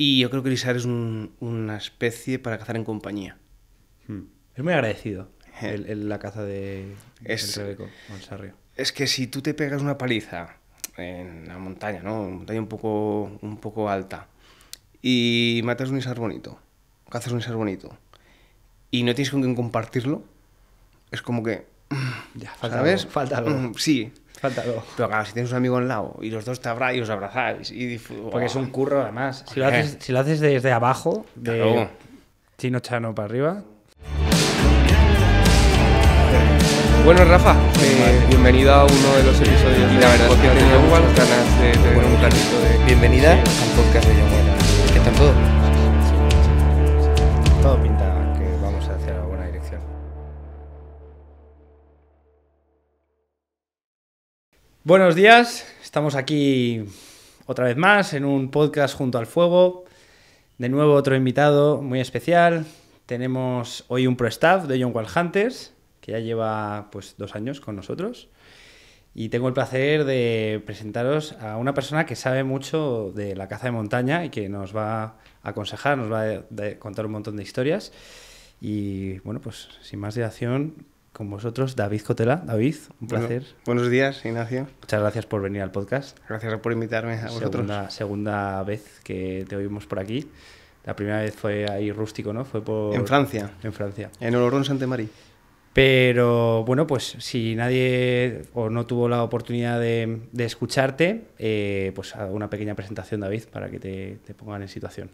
Y yo creo que el Isar es una especie para cazar en compañía. Hmm. Es muy agradecido eh. la caza de es, Es que si tú te pegas una paliza en la montaña, ¿no? Una montaña un poco, un poco alta, y matas un Isar bonito, cazas un Isar bonito, y no tienes con quién compartirlo, es como que ya, falta ¿Sabes? falta algo. Mm, sí. Falta algo. Pero claro, si tienes un amigo al lado y los dos te abrazáis y os abrazáis. Porque es un curro, además. Si lo, haces, si lo haces, desde abajo, de chino chano para arriba. Bueno, Rafa, eh, bienvenida a uno de los episodios. de la verdad es que ganas de tener un de. Bienvenida al podcast de Yaguara. ¿Qué están todo? Todo bien. Buenos días, estamos aquí otra vez más en un podcast junto al fuego. De nuevo otro invitado muy especial. Tenemos hoy un pro staff de John Wall Hunters, que ya lleva pues dos años con nosotros. Y tengo el placer de presentaros a una persona que sabe mucho de la caza de montaña y que nos va a aconsejar, nos va a contar un montón de historias. Y bueno, pues sin más dilación, con vosotros David Cotela. David, un placer. buenos días, Ignacio. Muchas gracias por venir al podcast. Gracias por invitarme a vosotros. Segunda, segunda vez que te oímos por aquí. La primera vez fue ahí rústico, ¿no? Fue por... En Francia. En Francia. En Olorón Santemarí. Pero bueno, pues si nadie o no tuvo la oportunidad de, escucharte, eh, pues hago una pequeña presentación, David, para que te pongan en situación.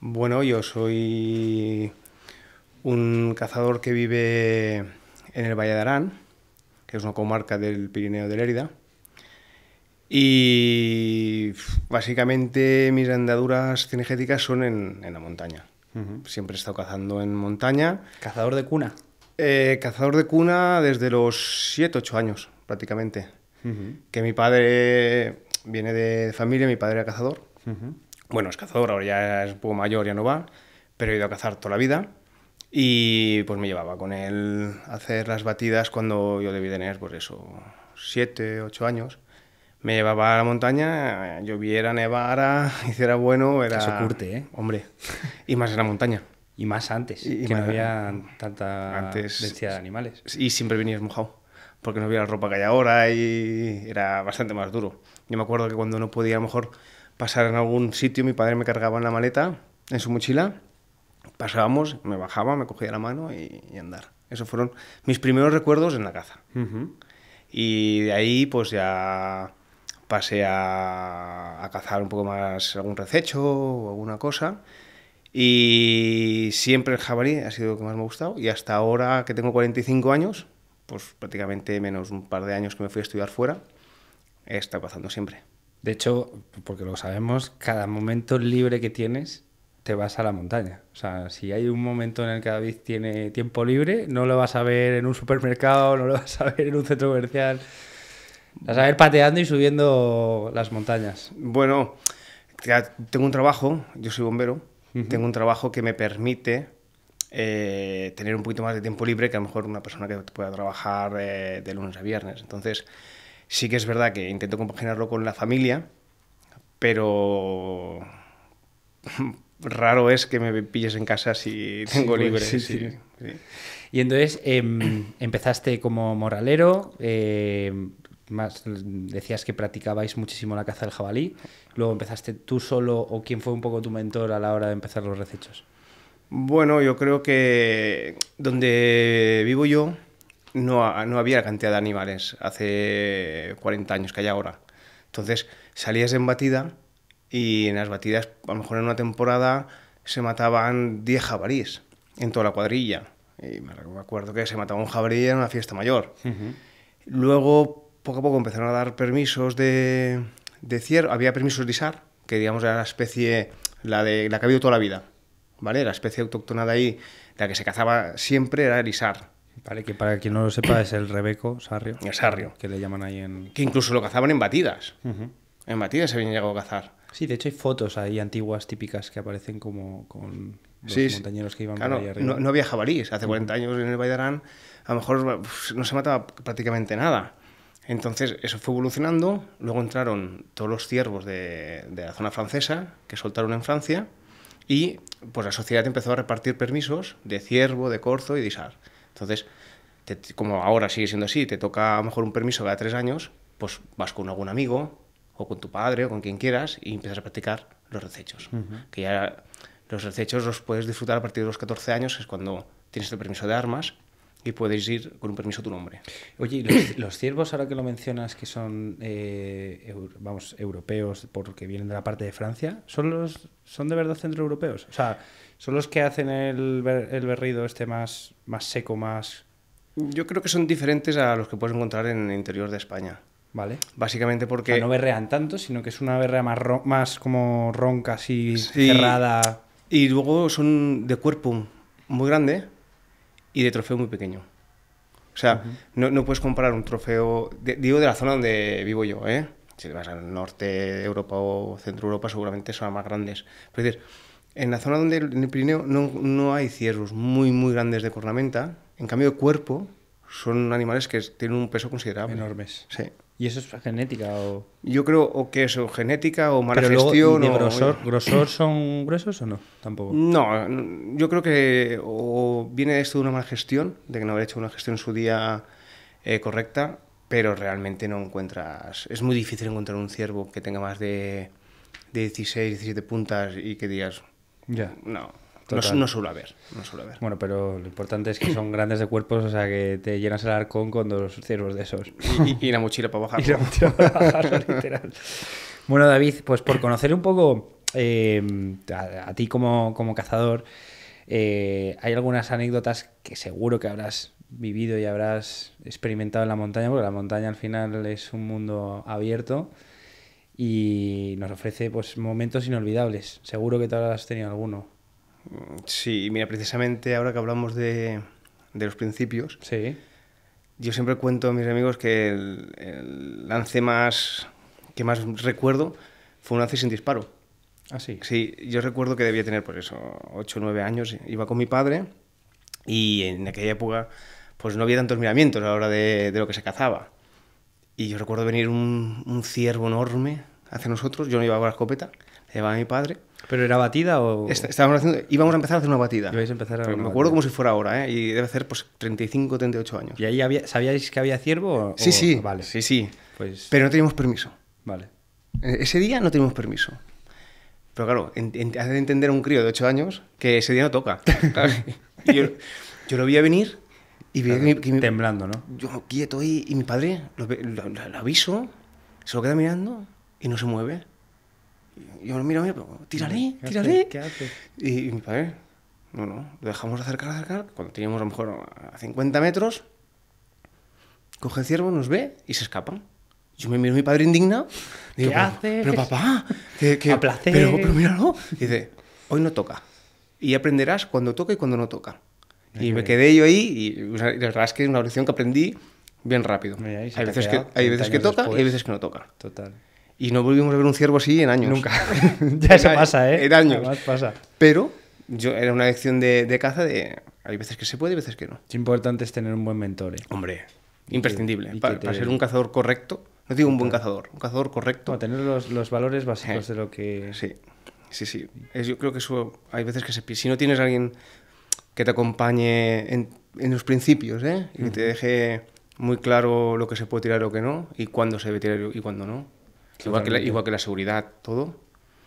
Bueno, yo soy un cazador que vive en el Valle de Arán, que es una comarca del Pirineo de Lérida. Y básicamente mis andaduras cinegéticas son en, la montaña. Siempre he estado cazando en montaña. ¿Cazador de cuna? Eh, cazador de cuna desde los 7, 8 años prácticamente. Que mi padre viene de familia, mi padre era cazador. Bueno, es cazador, ahora ya es un poco mayor, ya no va, pero he ido a cazar toda la vida. Y pues me llevaba con él a hacer las batidas cuando yo debí tener, por pues, eso, siete, ocho años. Me llevaba a la montaña, lloviera, nevara, hiciera bueno, era... Eso curte, ¿eh? Hombre, y más en la montaña. Y más antes, que no había tanta antes... densidad de animales. Y siempre venías mojado, porque no había la ropa que hay ahora y era bastante más duro. Yo me acuerdo que cuando no podía a lo mejor pasar en algún sitio, mi padre me cargaba en la maleta, en su mochila, Pasábamos, me bajaba, me cogía la mano y, andar. Esos fueron mis primeros recuerdos en la caza. Y de ahí pues ya pasé a, a, cazar un poco más algún rececho o alguna cosa. Y siempre el jabalí ha sido lo que más me ha gustado. Y hasta ahora que tengo 45 años, pues prácticamente menos un par de años que me fui a estudiar fuera, he estado cazando siempre. De hecho, porque lo sabemos, cada momento libre que tienes vas a la montaña. O sea, si hay un momento en el que David tiene tiempo libre, no lo vas a ver en un supermercado, no lo vas a ver en un centro comercial. vas a ver pateando y subiendo las montañas. Bueno, tengo un trabajo, yo soy bombero, tengo un trabajo que me permite eh, tener un poquito más de tiempo libre que a lo mejor una persona que pueda trabajar eh, de lunes a viernes. Entonces, sí que es verdad que intento compaginarlo con la familia, pero raro es que me pilles en casa si tengo pues, libre. Sí, sí, y entonces em, empezaste como moralero, eh, más decías que practicabais muchísimo la caza del jabalí, luego empezaste tú solo o quién fue un poco tu mentor a la hora de empezar los recechos. Bueno, yo creo que donde vivo yo no, no había cantidad de animales hace 40 años que hay ahora. Entonces salías en batida y en las batidas, a lo mejor en una temporada, se mataban 10 jabalíes en toda la cuadrilla. Y me acuerdo que se mataba un jabalí en una fiesta mayor. Luego, poco a poco, empezaron a dar permisos de, de ciervo. Había permisos de ISAR, que digamos era la especie, la, de, la que ha habido toda la vida. ¿vale? La especie autóctona de ahí, la que se cazaba siempre, era el ISAR. Vale, que para quien no lo sepa es el rebeco sarrio. El sarrio. Que le llaman ahí en... Que incluso lo cazaban en batidas. En batidas se habían llegado a cazar. Sí, de hecho hay fotos ahí antiguas típicas que aparecen como con los montañeros que iban por arriba. No, no, había jabalíes. Hace 40 años en el Valle a lo mejor no se mataba prácticamente nada. Entonces eso fue evolucionando. Luego entraron todos los ciervos de, la zona francesa que soltaron en Francia y pues la sociedad empezó a repartir permisos de ciervo, de corzo y de isar. Entonces, como ahora sigue siendo así, te toca a lo mejor un permiso cada tres años, pues vas con algún amigo o con tu padre o con quien quieras y empiezas a practicar los recechos. Que ya los recechos los puedes disfrutar a partir de los 14 años, que es cuando tienes el permiso de armas y puedes ir con un permiso a tu nombre. Oye, los, ciervos, ahora que lo mencionas, que son eh, vamos, europeos porque vienen de la parte de Francia, ¿son, los, son de verdad centroeuropeos? O sea, ¿son los que hacen el, el berrido este más, más seco, más...? Yo creo que son diferentes a los que puedes encontrar en el interior de España. Vale. Básicamente porque. no berrean tanto, sino que es una berrea más, más como ronca, así cerrada. Y luego son de cuerpo muy grande y de trofeo muy pequeño. O sea, no, puedes comparar un trofeo, digo de la zona donde vivo yo, ¿eh? Si vas al norte de Europa o centro Europa, seguramente son más grandes. Pero es decir, en la zona donde en el Pirineo no, no hay ciervos muy, muy grandes de cornamenta. En cambio, de cuerpo son animales que tienen un peso considerable. Enormes. Sí. ¿Y eso es genética? O... Yo creo o que eso, genética o mala gestión. grosor, grosor son gruesos o no? Tampoco. No, yo creo que o viene esto de una mala gestión, de que no haber hecho una gestión en su día eh, correcta, pero realmente no encuentras. Es muy difícil encontrar un ciervo que tenga más de, de 16, 17 puntas y que digas. Ya. No, no, suele haber, Bueno, pero lo importante es que son grandes de cuerpos, o sea, que te llenas el arcón con dos ciervos de esos. Y, la mochila para bajar. literal. Bueno, David, pues por conocer un poco eh, a, ti como, cazador, eh, hay algunas anécdotas que seguro que habrás vivido y habrás experimentado en la montaña, porque la montaña al final es un mundo abierto y nos ofrece pues momentos inolvidables. Seguro que tú habrás tenido alguno. Sí, mira, precisamente ahora que hablamos de, los principios, sí. yo siempre cuento a mis amigos que el, lance más que más recuerdo fue un lance sin disparo. Ah, sí. Sí, yo recuerdo que debía tener, por pues eso, 8 o 9 años. Iba con mi padre y en aquella época, pues no había tantos miramientos a la hora de, lo que se cazaba. Y yo recuerdo venir un, un ciervo enorme hacia nosotros, yo no llevaba la escopeta, va mi padre. ¿Pero era batida o...? Estábamos haciendo, íbamos a empezar a hacer una batida. a empezar a me acuerdo como si fuera ahora, ¿eh? Y debe ser pues 35, 38 años. ¿Y ahí había, sabíais que había ciervo? O, sí, sí. Ah, vale. Sí, sí. Pues... Pero no teníamos permiso. Vale. E, ese día no teníamos permiso. Pero claro, hace de entender a un crío de 8 años que ese día no toca. yo, yo, lo vi a venir y vi Temblando, ¿no? Yo quieto ahí y mi padre lo aviso, se lo queda mirando y no se mueve yo mira, miro, miro, tírale, ¿Qué hace? Y, mi padre, no, no, lo dejamos acercar, acercar. Cuando teníamos a lo mejor a 50 metros, coge el ciervo, nos ve y se escapa. Yo me miro a mi padre indignado. Digo, ¿Qué hace Pero papá, que, placer. Pero, míralo. dice, hoy no toca. Y aprenderás cuando toca y cuando no toca. Y me quedé yo ahí y, la verdad es que es una lección que aprendí bien rápido. hay veces, que, hay veces que toca y hay veces que no toca. Total. Y no volvimos a ver un ciervo así en años. Nunca. ya se pasa, ¿eh? En años. pasa. Pero yo era una lección de, de, caza de hay veces que se puede y veces que no. Es importante es tener un buen mentor. ¿eh? Hombre, imprescindible. para, ser un cazador correcto, no digo un buen cazador, un cazador correcto. para tener los, los, valores básicos eh. de lo que... Sí, sí, sí. yo creo que eso hay veces que se Si no tienes a alguien que te acompañe en, en los principios ¿eh? y te deje muy claro lo que se puede tirar o lo que no, y cuándo se debe tirar y cuándo no Igual que, la, seguridad, todo.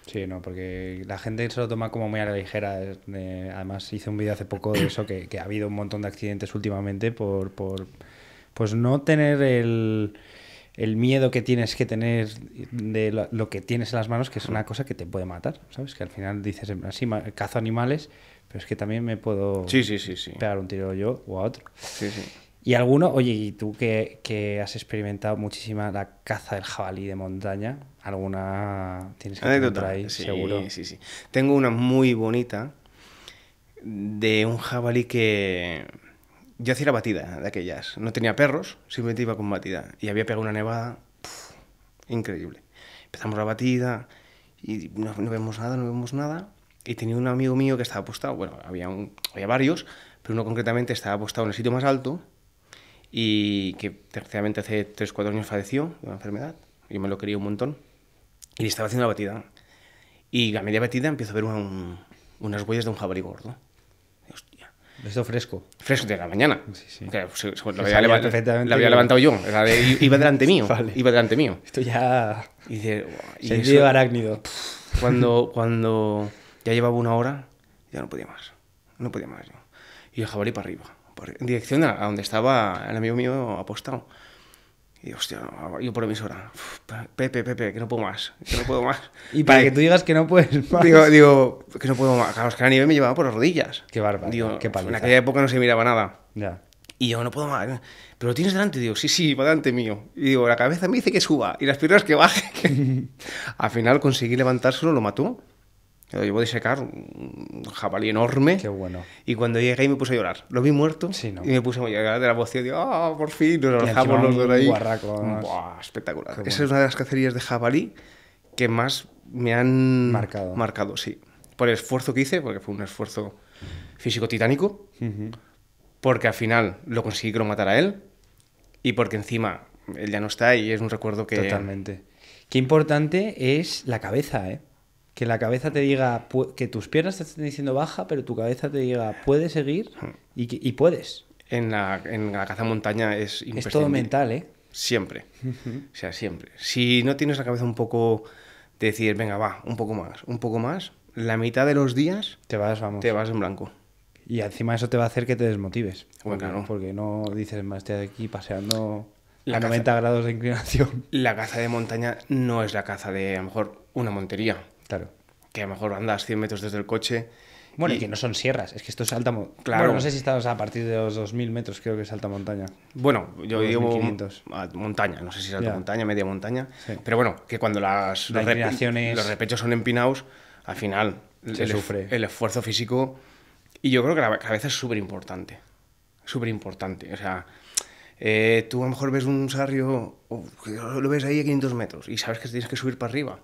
Sí, no, porque la gente se lo toma como muy a la ligera. además, hice un vídeo hace poco de eso, que, ha habido un montón de accidentes últimamente por, por pues no tener el, el miedo que tienes que tener de lo, que tienes en las manos, que es una cosa que te puede matar, ¿sabes? Que al final dices, así, cazo animales, pero es que también me puedo pegar un tiro yo o a otro. Sí, sí. Y alguno, oye, y tú que, has experimentado muchísima la caza del jabalí de montaña, alguna tienes que contar ahí, seguro. Sí, sí. Tengo una muy bonita de un jabalí que yo hacía la batida de aquellas. No tenía perros, simplemente iba con batida. Y había pegado una nevada increíble. Empezamos la batida y no, vemos nada, no vemos nada. Y tenía un amigo mío que estaba apostado, bueno, había, había varios, pero uno concretamente estaba apostado en el sitio más alto y que terceramente hace 3-4 años falleció de una enfermedad. Yo me lo quería un montón. Y estaba haciendo la batida. Y a media batida empiezo a ver unas huellas de un jabalí gordo. Hostia. fresco? Fresco de la mañana. Sí, sí. Pues, lo, había levantado, había levantado yo. iba delante mío. Iba delante mío. Esto ya. Y dice, y arácnido. cuando, cuando ya llevaba una hora, ya no podía más. No podía más. Y el jabalí para arriba dirección a, donde estaba el amigo mío apostado. Y hostia, yo por emisora, Pepe, Pepe, que no puedo más, que no puedo más. y para que tú digas que no puedes más. Digo, digo que no puedo más. Claro, es que la nieve me llevaba por las rodillas. Qué bárbaro. en aquella época no se miraba nada. Y yo, no puedo más. Pero lo tienes delante, digo, sí, sí, va delante mío. Y digo, la cabeza me dice que suba y las piernas que baje. Al final conseguí levantárselo, lo mató yo llevo de secar un jabalí enorme. Qué bueno. Y cuando llegué ahí me puse a llorar. Lo vi muerto y me puse a llorar de la voz. Y Digo, ah, por fin, nos alojamos los dos ahí. Buah, espectacular. Esa es una de las cacerías de jabalí que más me han marcado. marcado, sí. Por el esfuerzo que hice, porque fue un esfuerzo físico titánico, porque al final lo conseguí cromatar a él y porque encima él ya no está y es un recuerdo que... Totalmente. Qué importante es la cabeza, ¿eh? que la cabeza te diga, que tus piernas te estén diciendo baja, pero tu cabeza te diga, puedes seguir hmm. y, puedes. En la, en la caza montaña es Es todo mental, ¿eh? Siempre. O sea, siempre. Si no tienes la cabeza un poco de decir, venga, va, un poco más, un poco más, la mitad de los días te vas, vas en blanco. Y encima eso te va a hacer que te desmotives. Bueno, porque, no dices, más de aquí paseando la a 90 grados de inclinación. La caza de montaña no es la caza de, a lo mejor, una montería Claro. Que a lo mejor andas 100 metros desde el coche. Bueno, y, que no son sierras, es que esto es alta Claro. no sé si estamos a partir de los 2000 metros, creo que es alta montaña. Bueno, yo digo montaña, no sé si es alta montaña, media montaña. Pero bueno, que cuando las, los, repechos son empinados, al final Se el, sufre. el esfuerzo físico. Y yo creo que la cabeza es súper importante. Súper importante. O sea, eh, tú a lo mejor ves un sarrio, lo ves ahí a 500 metros y sabes que tienes que subir para arriba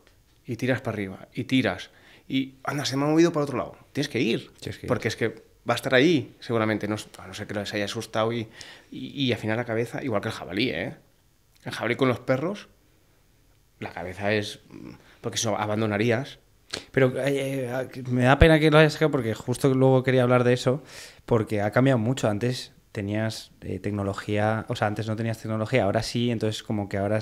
y tiras para arriba, y tiras, y anda, se me ha movido para otro lado. Tienes que ir, porque es que va a estar allí, seguramente. No, a no ser que les haya asustado y, y, al final la cabeza, igual que el jabalí, ¿eh? El jabalí con los perros, la cabeza es. Mm, porque eso abandonarías. Pero eh, eh, me da pena que lo hayas hecho porque justo luego quería hablar de eso, porque ha cambiado mucho. Antes tenías eh, tecnología, o sea, antes no tenías tecnología, ahora sí, entonces como que ahora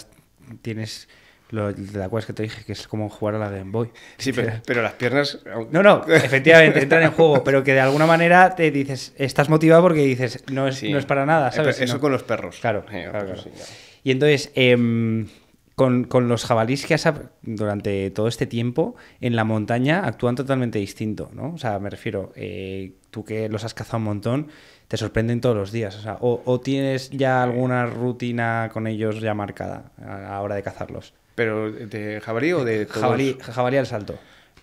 tienes lo, cual es que te dije que es como jugar a la Game Boy? Sí, pero, las piernas. No, no, efectivamente, entran en juego, pero que de alguna manera te dices, estás motivado porque dices, no es, no es para nada, eh, ¿sabes? Eso con los perros. Claro, eh, claro, pues Y entonces, em, con, los jabalís que has durante todo este tiempo en la montaña actúan totalmente distinto, ¿no? O sea, me refiero, eh, tú que los has cazado un montón, te sorprenden todos los días. O, sea, o tienes ya alguna rutina con ellos ya marcada a la hora de cazarlos. ¿Pero de jabalí o de eh, Jabalí, jabalí al salto.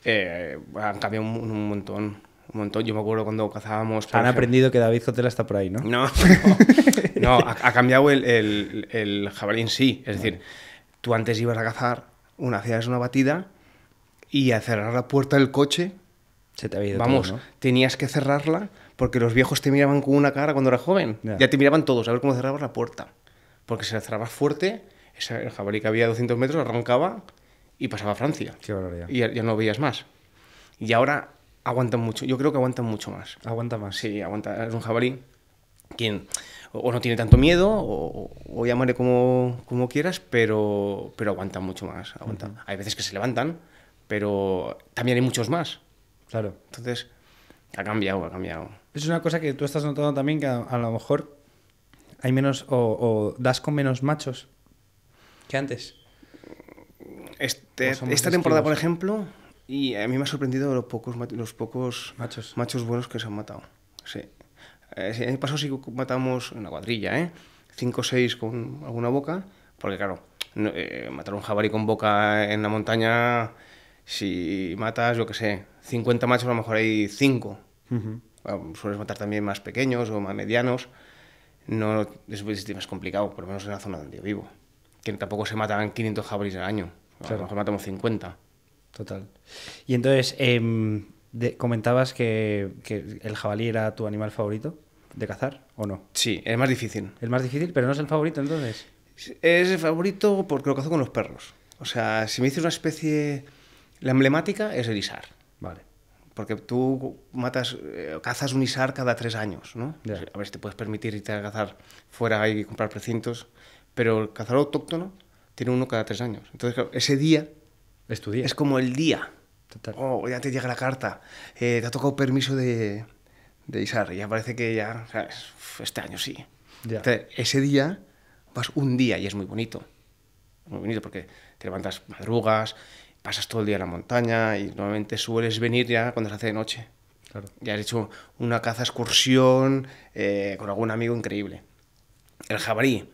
Eh, han cambiado un, montón. Un montón. Yo me acuerdo cuando cazábamos. Han aprendido que David Cotela está por ahí, ¿no? No, no, ha, cambiado el, el, jabalí en sí. Es decir, tú antes ibas a cazar, una hacías una batida y al cerrar la puerta del coche. Se te había Vamos, tenías que cerrarla porque los viejos te miraban con una cara cuando eras joven. Ya te miraban todos a ver cómo cerrabas la puerta. Porque si la cerrabas fuerte, el jabalí que había 200 metros arrancaba y pasaba a Francia. Y ya, no veías más. Y ahora aguantan mucho. Yo creo que aguantan mucho más. Aguanta más. Sí, aguanta. Es un jabalí quien o no tiene tanto miedo, o, o llámale como, como quieras, pero, pero aguantan mucho más. Hay veces que se levantan, pero también hay muchos más. Claro. Entonces, ha cambiado, ha cambiado. Es una cosa que tú estás notando también que a, lo mejor hay menos, o, o das con menos machos que antes. Este, pues esta temporada, por ejemplo, y a mí me ha sorprendido los pocos, los pocos machos. machos buenos que se han matado. Sí. Eh, el paso pasado sí matamos una cuadrilla, ¿eh? 5 o 6 con alguna boca, porque claro, eh, matar un jabalí con boca en la montaña, si matas, yo qué sé, 50 machos, a lo mejor hay 5. Ah, sueles matar también más pequeños o más medianos. No, es, es más complicado, por lo menos en la zona donde yo vivo que tampoco se matan 500 jabalíes al año. A lo mejor matamos 50. Total. Y entonces, em, comentabas que, que, el jabalí era tu animal favorito de cazar, ¿o no? Sí, es más difícil. El más difícil, pero no es el favorito entonces. Es el favorito porque lo cazo con los perros. O sea, si me dices una especie. La emblemática es el isar. Vale. Porque tú matas, eh, cazas un isar cada tres años, ¿no? A ver si te puedes permitir irte a cazar fuera y comprar precintos, pero el cazador autóctono tiene uno cada tres años. Entonces, ese día es, tu día. es como el día. Total. Oh, ya te llega la carta. Eh, te ha tocado permiso de, de ISAR. Ya parece que ya, este año sí. Ya. Entonces, ese día vas un día y es muy bonito. Muy bonito porque te levantas madrugas, pasas todo el día en la montaña y normalmente sueles venir ya cuando se hace de noche. Claro. Ya has hecho una caza excursión eh, con algún amigo increíble. El jabalí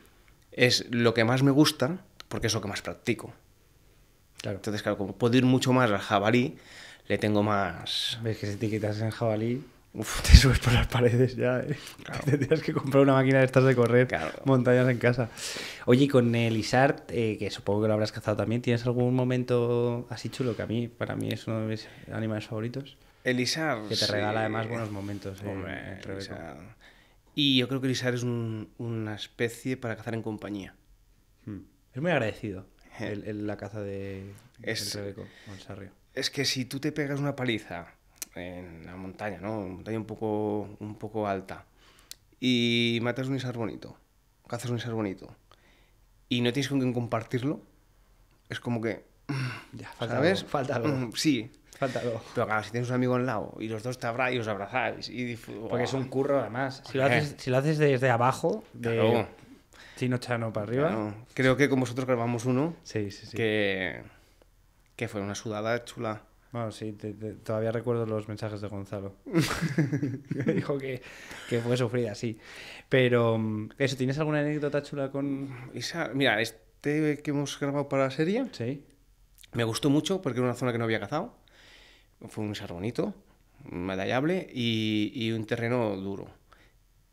es lo que más me gusta porque es lo que más practico. Claro. Entonces, claro, como puedo ir mucho más al jabalí, le tengo más... ¿Ves que si te quitas en jabalí, Uf, te subes por las paredes ya. ¿eh? Claro. Te tienes que comprar una máquina de estas de correr montañas en casa. Oye, con el eh, que supongo que lo habrás cazado también, ¿tienes algún momento así chulo que a mí, para mí es uno de mis animales favoritos? El Que te regala además buenos momentos. Eh, Hombre, y yo creo que el Isar es una especie para cazar en compañía. Hmm. Es muy agradecido eh. la caza de es, Es que si tú te pegas una paliza en la montaña, ¿no? Una montaña un poco, un poco alta, y matas un Isar bonito, cazas un Isar bonito, y no tienes con quien compartirlo, es como que... Ya, falta falta algo. Mm, sí, pero si tienes un amigo al lado y los dos te abrazan y os abrazáis. Porque es un curro, además. Eh. Si lo haces, desde abajo, de chino chano para arriba. Creo que con vosotros grabamos uno. Que, que fue una sudada chula. Bueno, sí, todavía recuerdo los mensajes de Gonzalo. Dijo que, que, fue sufrida, sí. Pero, mm, eso, ¿tienes alguna anécdota chula con...? mira, este que hemos grabado para la serie... Sí. Me gustó mucho porque era una zona que no había cazado fue un ISAR bonito, medallable y, un terreno duro.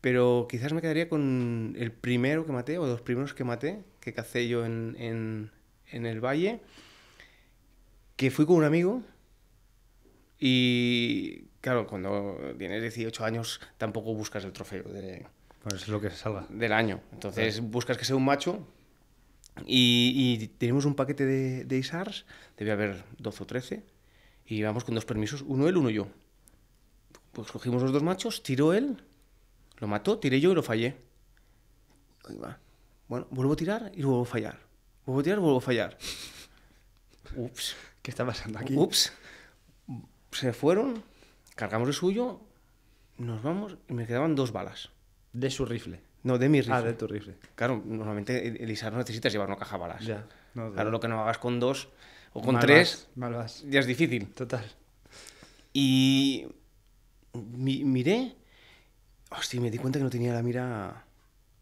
Pero quizás me quedaría con el primero que maté, o los primeros que maté, que cacé yo en, el valle, que fui con un amigo y claro, cuando tienes 18 años tampoco buscas el trofeo de, pues lo que del año. Entonces buscas que sea un macho y, tenemos un paquete de, de ISARS, debe haber 12 o 13 y vamos con dos permisos, uno él, uno yo. Pues cogimos los dos machos, tiró él, lo mató, tiré yo y lo fallé. Ahí va. Bueno, vuelvo a tirar y vuelvo a fallar. Vuelvo a tirar, vuelvo a fallar. Ups. ¿Qué está pasando aquí? Ups. Se fueron, cargamos el suyo, nos vamos y me quedaban dos balas. De su rifle. No, de mi ah, rifle. Ah, de tu rifle. Claro, normalmente el no necesitas llevar una caja de balas. Ya. claro, lo que no hagas con dos o con tres, ya es difícil. Total. Y miré, hostia, me di cuenta que no tenía la mira...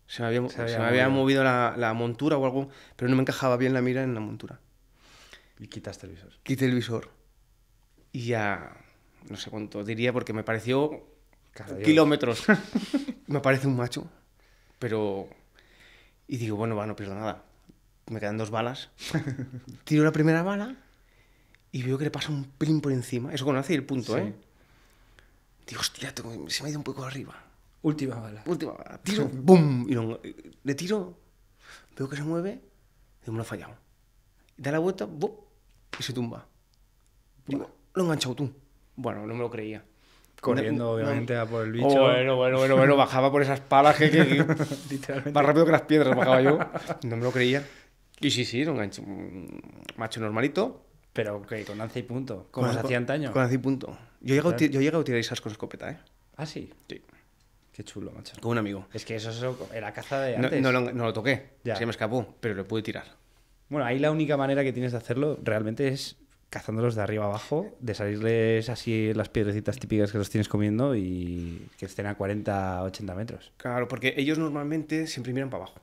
Se me había, se me había movido la, montura o algo, pero no me encajaba bien la mira en la montura. Y quitaste el visor. Quité el visor. Y ya, no sé cuánto diría, porque me pareció kilómetros. me parece un macho, pero... Y digo, bueno, va, no pierdo nada me quedan dos balas. Tiro la primera bala y veo que le pasa un pelín por encima. Eso conoce el punto, ¿eh? Digo, hostia, se me ha ido un poco arriba. Última bala. Última bala. Tiro, boom Y le tiro, veo que se mueve, y me lo ha fallado. Da la vuelta, Y se tumba. lo he enganchado tú. Bueno, no me lo creía. Corriendo, obviamente, a por el bicho. Oh, bueno, bueno, bueno, bajaba por esas palas que, que... más rápido que las piedras bajaba yo. No me lo creía. Y sí, sí, era un gancho macho normalito. Pero con lanza y punto, como se hacía antaño. Con lanza y punto. Yo llego, yo a tirar esas con escopeta, ¿eh? Ah, sí. Sí. Qué chulo, macho. Con un amigo. Es que eso, era caza de antes. No, lo, no toqué, se me escapó, pero lo pude tirar. Bueno, ahí la única manera que tienes de hacerlo realmente es cazándolos de arriba abajo, de salirles así las piedrecitas típicas que los tienes comiendo y que estén a 40, 80 metros. Claro, porque ellos normalmente siempre miran para abajo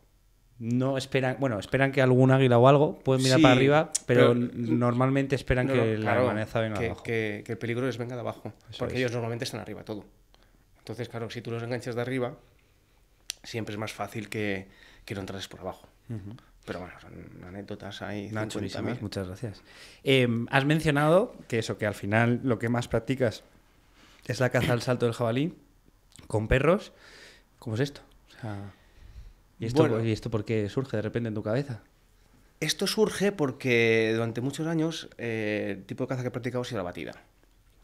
no esperan, bueno, esperan que algún águila o algo pueden mirar para arriba, pero, normalmente esperan que la venga que, abajo. Que, el peligro les venga de abajo, porque ellos normalmente están arriba todo. Entonces, claro, si tú los enganchas de arriba, siempre es más fácil que, que lo por abajo. Pero bueno, son anécdotas ahí. Nacho, muchas gracias. Em, has mencionado que eso, que al final lo que más practicas es la caza al salto del jabalí con perros. ¿Cómo es esto? O sea... ¿Y esto, por qué surge de repente en tu cabeza? Esto surge porque durante muchos años eh, el tipo de caza que he practicado ha sido la batida.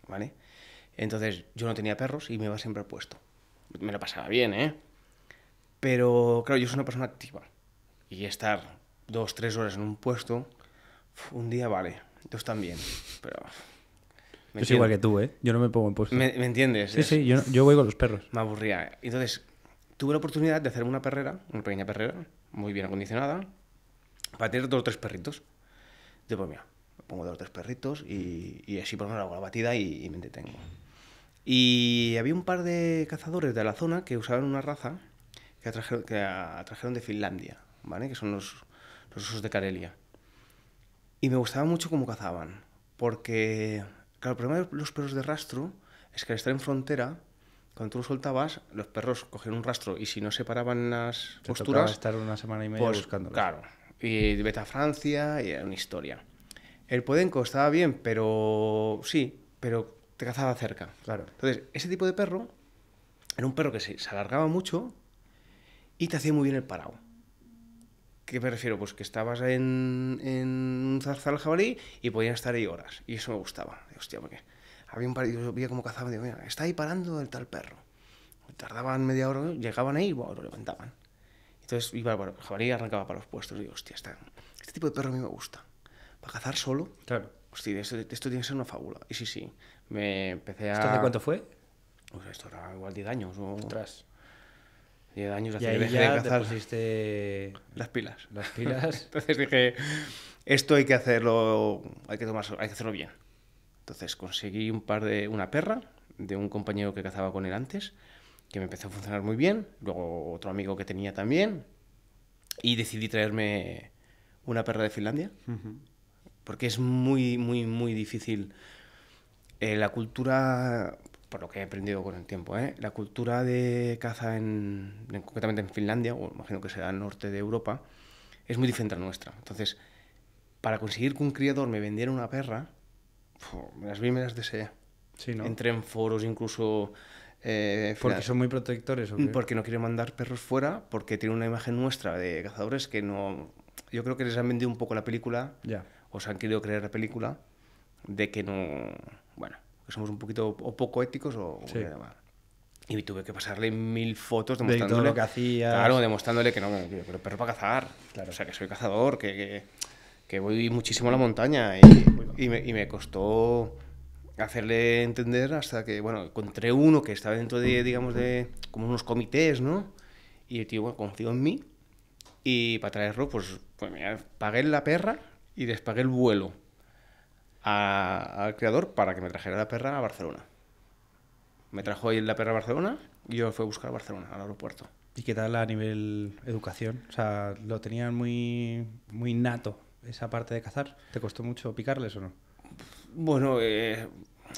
¿Vale? Entonces yo no tenía perros y me iba siempre al puesto. Me lo pasaba bien, ¿eh? Pero claro, yo soy una persona activa. Y estar dos, tres horas en un puesto, un día vale, dos también. Pero yo igual que tú, ¿eh? Yo no me pongo en puesto. ¿Me, entiendes? Sí, sí, yo, yo voy con los perros. Me aburría. Entonces, tuve la oportunidad de hacerme una perrera, una pequeña perrera, muy bien acondicionada, para tener dos o tres perritos. Yo, pues mira, pongo dos o tres perritos y, así por una pues, menos hago la batida y, me detengo. Y había un par de cazadores de la zona que usaban una raza que atrajeron, de Finlandia, ¿vale? Que son los, osos de Karelia. Y me gustaba mucho cómo cazaban, porque, claro, el problema de los perros de rastro es que al estar en frontera cuando tú lo soltabas, los perros cogían un rastro y si no se paraban las Te posturas. estar una semana y media pues, Claro. Y vete a Francia y era una historia. El Podenco estaba bien, pero sí, pero te cazaba cerca. Claro. Entonces, ese tipo de perro era un perro que se, alargaba mucho y te hacía muy bien el parado. ¿Qué me refiero? Pues que estabas en, en un zarzal jabalí y podían estar ahí horas. Y eso me gustaba. Hostia, ¿por qué? había un par, yo veía como cazaban, digo, mira, está ahí parando el tal perro. Tardaban media hora, llegaban ahí y bueno, lo levantaban. Entonces iba, bueno, jabalí arrancaba para los puestos. Y digo, hostia, este tipo de perro a mí me gusta. Para cazar solo, claro. hostia, esto, esto tiene que ser una fábula. Y sí, sí, me empecé a... ¿Esto hace cuánto fue? Pues esto era igual 10 años o... 10 años hace y ahí ya de cazar. Te pusiste... Las pilas. Las pilas. Entonces dije, esto hay que hacerlo, hay que, tomar hay que hacerlo bien. Entonces conseguí un par de una perra de un compañero que cazaba con él antes, que me empezó a funcionar muy bien, luego otro amigo que tenía también, y decidí traerme una perra de Finlandia, porque es muy, muy, muy difícil. Eh, la cultura, por lo que he aprendido con el tiempo, eh, la cultura de caza, en, concretamente en Finlandia, o imagino que será el norte de Europa, es muy diferente a nuestra. Entonces, para conseguir que un criador me vendiera una perra, las vi me las deseé. Sí, ¿no? Entré en foros incluso... Eh, porque son muy protectores. ¿o qué? Porque no quieren mandar perros fuera, porque tienen una imagen nuestra de cazadores que no... Yo creo que les han vendido un poco la película, o se han querido creer la película, de que no... Bueno, que somos un poquito o poco éticos o... Sí. o y tuve que pasarle mil fotos demostrándole de lo que hacía. Claro, demostrándole que no, que, pero perro para cazar. Claro. O sea, que soy cazador, que que voy muchísimo a la montaña eh, y, me, costó hacerle entender hasta que, bueno, encontré uno que estaba dentro de, digamos, de como unos comités, ¿no? Y el tío, bueno, confío en mí y para traerlo, pues, pues pagué la perra y les pagué el vuelo al creador para que me trajera la perra a Barcelona. Me trajo ahí la perra a Barcelona y yo fui a buscar a Barcelona, al aeropuerto. ¿Y qué tal a nivel educación? O sea, lo tenían muy, muy nato esa parte de cazar? ¿Te costó mucho picarles o no? Bueno, eh,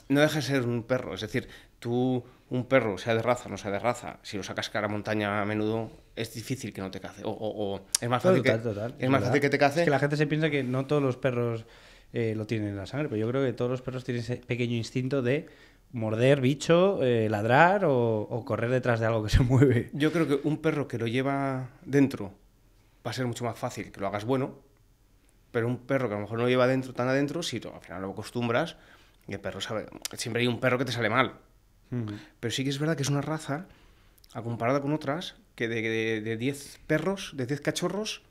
no dejes de ser un perro. Es decir, tú, un perro, sea de raza o no sea de raza, si lo sacas cara a montaña a menudo, es difícil que no te cace. O, es más, fácil, que, es más fácil que te cace. Es que la gente se piensa que no todos los perros eh, lo tienen en la sangre, pero yo creo que todos los perros tienen ese pequeño instinto de morder bicho, eh, ladrar o, correr detrás de algo que se mueve. Yo creo que un perro que lo lleva dentro va a ser mucho más fácil que lo hagas bueno pero un perro que a lo mejor no lleva adentro, tan adentro, si al final lo acostumbras, y el perro sabe. Siempre hay un perro que te sale mal. Pero sí que es verdad que es una raza, a comparada con otras, que de 10 perros, de 10 cachorros,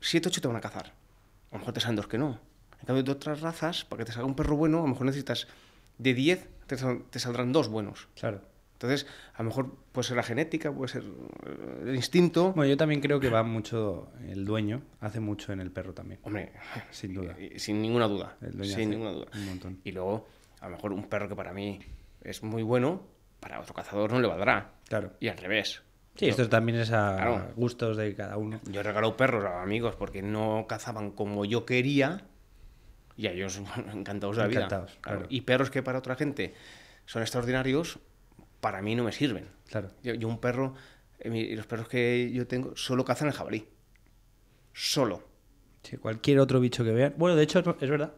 7, 8 te van a cazar. A lo mejor te salen dos que no. En cambio, de otras razas, para que te salga un perro bueno, a lo mejor necesitas de 10, te, te, saldrán dos buenos. Claro. Entonces, a lo mejor puede ser la genética, puede ser eh, el instinto. Bueno, yo también creo que va mucho, el dueño hace mucho en el perro también. Hombre, sin duda. Sin ninguna duda. Sin ninguna duda. Un montón. Y luego, a lo mejor un perro que para mí es muy bueno, para otro cazador no le valdrá. Claro. Y al revés. Sí, esto también es a gustos de cada uno. Yo he regalado perros a amigos porque no cazaban como yo quería y a ellos encantados de la vida. Encantados, Claro. Y perros que para otra gente son extraordinarios, para mí no me sirven. Claro. Yo, un perro, Y eh, los perros que yo tengo solo cazan el jabalí. Solo. Sí, cualquier otro bicho que vean. Bueno, de hecho, es verdad.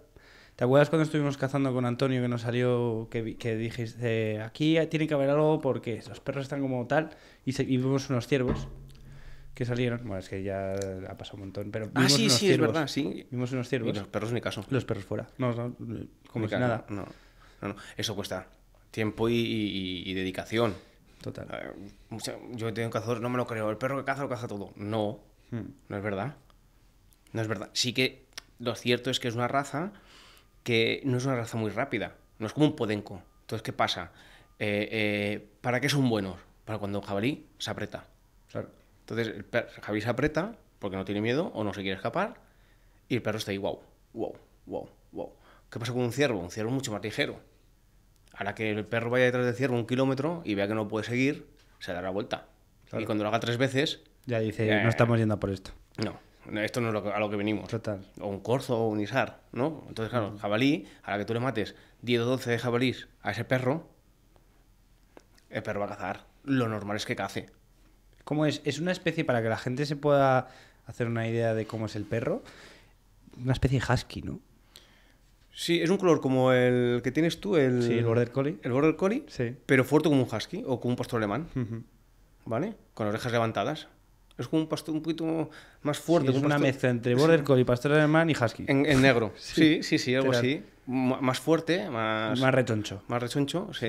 ¿Te acuerdas cuando estuvimos cazando con Antonio que nos salió, que, dijiste, aquí tiene que haber algo porque los perros están como tal y, vimos unos ciervos que salieron. Bueno, es que ya ha pasado un montón. Pero ah, sí, sí, es verdad, sí. Vimos unos ciervos. Y los perros ni caso. Los perros fuera. No, no, eh, como nada. no, no, Eso cuesta tiempo y, dedicación. Total. Eh, yo tengo cazador, no me lo creo. El perro que caza lo caza todo. No, hmm. no es verdad. No es verdad. Sí que lo cierto es que es una raza que no es una raza muy rápida. No es como un podenco. Entonces, ¿qué pasa? Eh, eh, ¿Para qué son buenos? Para cuando un jabalí se aprieta. Entonces, el, jabalí se aprieta porque no tiene miedo o no se quiere escapar y el perro está ahí, wow, wow, wow, wow. ¿Qué pasa con un ciervo? Un ciervo mucho más ligero. Ahora que el perro vaya detrás del ciervo un kilómetro y vea que no puede seguir, se da la vuelta. Y cuando lo haga tres veces... Ya dice, no estamos yendo por esto. No, esto no es a lo que venimos. Total. O un corzo o un isar, ¿no? Entonces, claro, jabalí, jabalí, la que tú le mates 10 o 12 de jabalís a ese perro, el perro va a cazar. Lo normal es que cace. ¿Cómo es? Es una especie, para que la gente se pueda hacer una idea de cómo es el perro, una especie de husky, ¿no? Sí, es un color como el que tienes tú, el, sí, el Border Collie. El Border Collie, sí. pero fuerte como un husky o como un pastor alemán. ¿Vale? Con orejas levantadas. Es como un pastor un poquito más fuerte. como es una mezcla entre Border Collie, pastor alemán y husky. En, negro. sí, sí, sí, algo así. más fuerte, más. Más rechoncho. Más rechoncho, sí.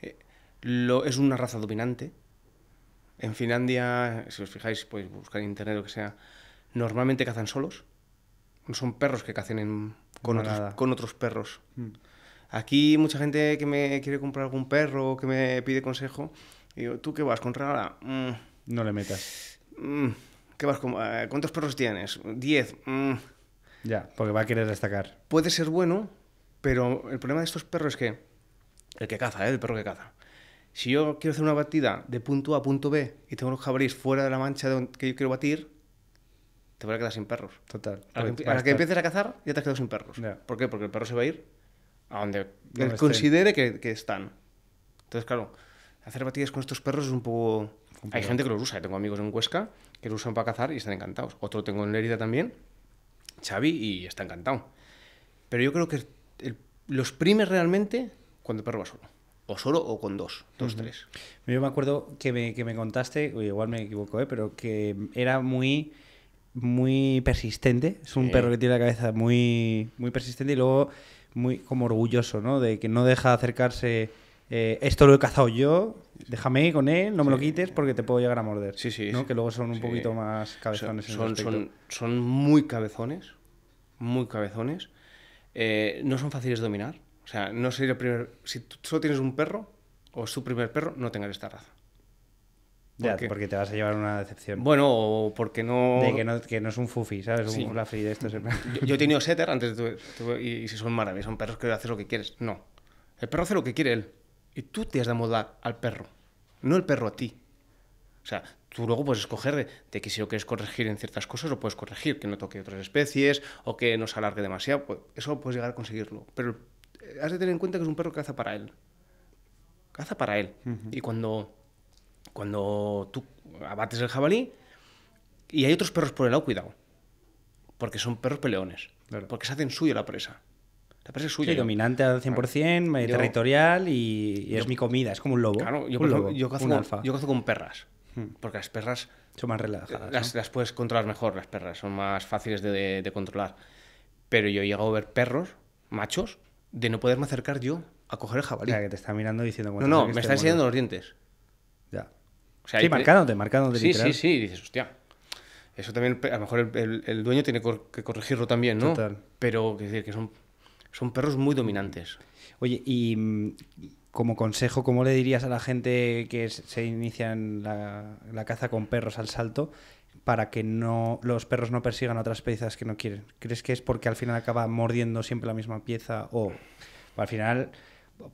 Eh, lo... es una raza dominante. En Finlandia, si os fijáis, podéis buscar en internet lo que sea. Normalmente cazan solos. No son perros que cacen en con, otros, perros. Mm. Aquí mucha gente que me quiere comprar algún perro, que me pide consejo, digo, ¿tú qué vas? ¿Con regala? Mm. No le metas. Mm. ¿Qué vas? Con, eh, ¿Cuántos perros tienes? Diez. Ya, porque va a querer destacar. Puede ser bueno, pero el problema de estos perros es que el que caza, eh, el perro que caza. Si yo quiero hacer una batida de punto A a punto B y tengo los jabalíes fuera de la mancha que yo quiero batir, te voy a quedar sin perros. Total. Para pues que, empieces a cazar, ya te has quedado sin perros. ¿Por qué? Porque el perro se va a ir a donde él considere que, están. Entonces, claro, hacer batidas con estos perros es un poco... Hay gente que los usa. Yo ¿eh? tengo amigos en Huesca que los usan para cazar y están encantados. Otro tengo en Lerida también, Xavi, y está encantado. Pero yo creo que los primes realmente cuando el perro va solo. O solo o con dos, dos, tres. Yo me acuerdo que me, que me contaste, o igual me equivoco, ¿eh? pero que era muy muy persistente. Es un perro que tiene la cabeza muy, muy persistente y luego muy como orgulloso, ¿no? De que no deja de acercarse. Eh, esto lo he cazado yo, déjame ir con él, no me lo quites porque te puedo llegar a morder. Sí, sí. Que luego son un poquito más cabezones. Son, en son, son, son, muy cabezones, muy cabezones. Eh, no son fáciles de dominar. O sea, no sería el primer. Si tú solo tienes un perro o es tu primer perro, no tengas esta raza. Porque... Ya, porque te vas a llevar una decepción. Bueno, o porque no... De que no, que no es un fufi, ¿sabes? Sí. Un de estos. Yo, he tenido setter antes de y, si son maravillosos, son perros que hacen lo que quieres. No. El perro hace lo que quiere él. Y tú te has de moldar al perro, no el perro a ti. O sea, tú luego puedes escoger de, que si lo quieres corregir en ciertas cosas, lo puedes corregir, que no toque otras especies o que no se alargue demasiado. Pues, eso puedes llegar a conseguirlo. Pero eh, has de tener en cuenta que es un perro que caza para él. Caza para él. Y cuando cuando tú abates el jabalí y hay otros perros por el lado, cuidado. Porque son perros peleones. Porque se hacen suyo la presa. La presa es suya. dominante al 100%, territorial y, es mi comida, es como un lobo. Claro, yo, con perras. Hmm. Porque las perras. Son más relajadas. Las, puedes controlar mejor, las perras, son más fáciles de, controlar. Pero yo he llegado a ver perros, machos, de no poderme acercar yo a coger el jabalí. O sea, que te está mirando diciendo. No, no, me está enseñando los dientes sí, marcándote, marcándote. Sí, literal. sí, sí, dices, hostia. Eso también, a lo mejor el, dueño tiene que corregirlo también, ¿no? Total. Pero, es decir, que son, son perros muy dominantes. Oye, y mm, como consejo, ¿cómo le dirías a la gente que se inicia la, caza con perros al salto para que no los perros no persigan otras piezas que no quieren? ¿Crees que es porque al final acaba mordiendo siempre la misma pieza o al final,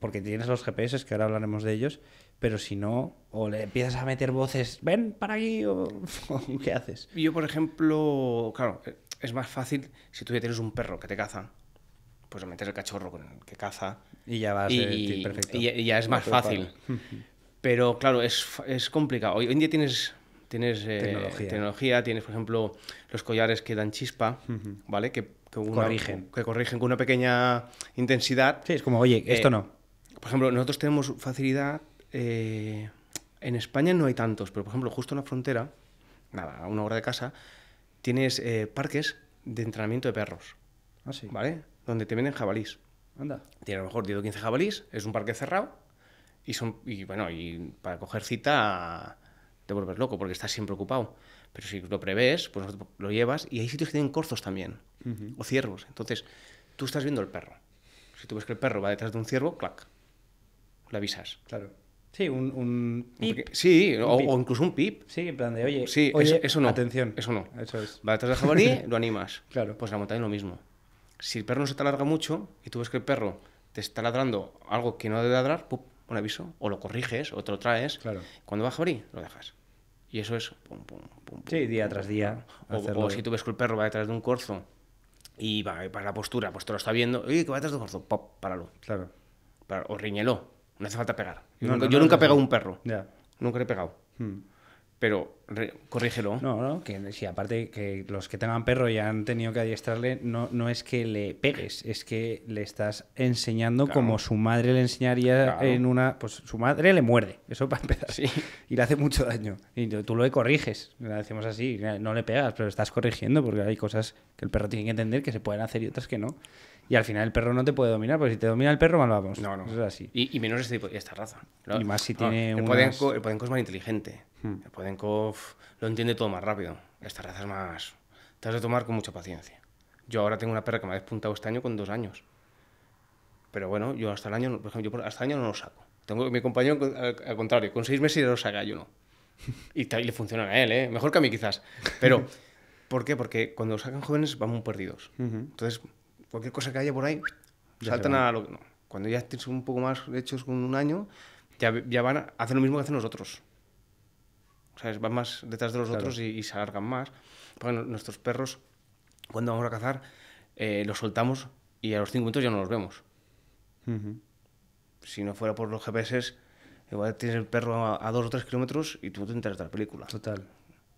porque tienes los GPS, que ahora hablaremos de ellos, pero si no, o le empiezas a meter voces, ven para aquí, o, qué haces. Yo, por ejemplo, claro, eh, es más fácil si tú ya tienes un perro que te caza, pues meter el cachorro con que caza. Y ya vas, y, eh, perfecto. Y, ya es más fácil. Pero claro, es, es complicado. Hoy en día tienes tienes eh, tecnología. tienes, por ejemplo, los collares que dan chispa, ¿vale? Que, que corrigen. Que corrigen con una pequeña intensidad. Sí, es como, oye, esto no. Por ejemplo, nosotros tenemos facilidad eh, en España no hay tantos, pero por ejemplo, justo en la frontera, nada, a una hora de casa, tienes eh, parques de entrenamiento de perros. Ah, sí. ¿Vale? Donde te venden jabalís. Anda. Tiene a lo mejor 10 o 15 jabalís, es un parque cerrado y son y bueno, y para coger cita te vuelves loco porque estás siempre ocupado. Pero si lo prevés, pues lo llevas y hay sitios que tienen corzos también o ciervos. Entonces, tú estás viendo el perro. Si tú ves que el perro va detrás de un ciervo, clac. Le avisas. Claro. Sí, un, un, pip. sí, o, incluso un pip. Sí, en plan de, oye, eso, no. Atención. Eso no. Eso es. Va detrás de jabalí, lo animas. Claro. Pues la montaña es lo mismo. Si el perro no se te alarga mucho y tú ves que el perro te está ladrando algo que no debe ladrar, pum un aviso. O lo corriges, o te lo traes. Claro. Cuando va jabalí, lo dejas. Y eso es pum, pum, pum, Sí, día tras día. O, si tú ves que el perro va detrás de un corzo y va para la postura, pues te lo está viendo. Oye, que va detrás de un corzo, pop, páralo. Claro. o riñelo no hace falta pegar. Yo, nunca, he pegado a un perro. ya Nunca he pegado. Hmm. Pero corrígelo. No, no, que aparte que los que tengan perro y han tenido que adiestrarle, no, no es que le pegues, es que le estás enseñando como su madre le enseñaría en una. Pues su madre le muerde, eso para empezar. Sí. Y le hace mucho daño. Y tú lo corriges, decimos así, no le pegas, pero estás corrigiendo porque hay cosas que el perro tiene que entender que se pueden hacer y otras que no. Y al final el perro no te puede dominar, porque si te domina el perro, mal vamos. No, no. Eso es así. Y, menos este tipo, y esta raza. Y más si tiene un el, podenco, es más inteligente. Hmm. El podenco lo entiende todo más rápido. Esta raza es más... Te has de tomar con mucha paciencia. Yo ahora tengo una perra que me ha despuntado este año con dos años. Pero bueno, yo hasta el año, por ejemplo, yo hasta el año no lo saco. Tengo mi compañero al, contrario, con seis meses ya lo saca, yo no. Y, y le funciona a él, ¿eh? Mejor que a mí quizás. Pero, ¿por qué? Porque cuando sacan jóvenes van muy perdidos. Entonces cualquier cosa que haya por ahí, saltan a lo que no. Cuando ya tienes un poco más hechos con un año, ya, van a hacer lo mismo que hacen los otros. sea, Van más detrás de los otros y, se alargan más. Porque nuestros perros, cuando vamos a cazar, eh, los soltamos y a los cinco minutos ya no los vemos. Si no fuera por los GPS, igual tienes el perro a, 2 dos o tres kilómetros y tú te enteras de la película. Total.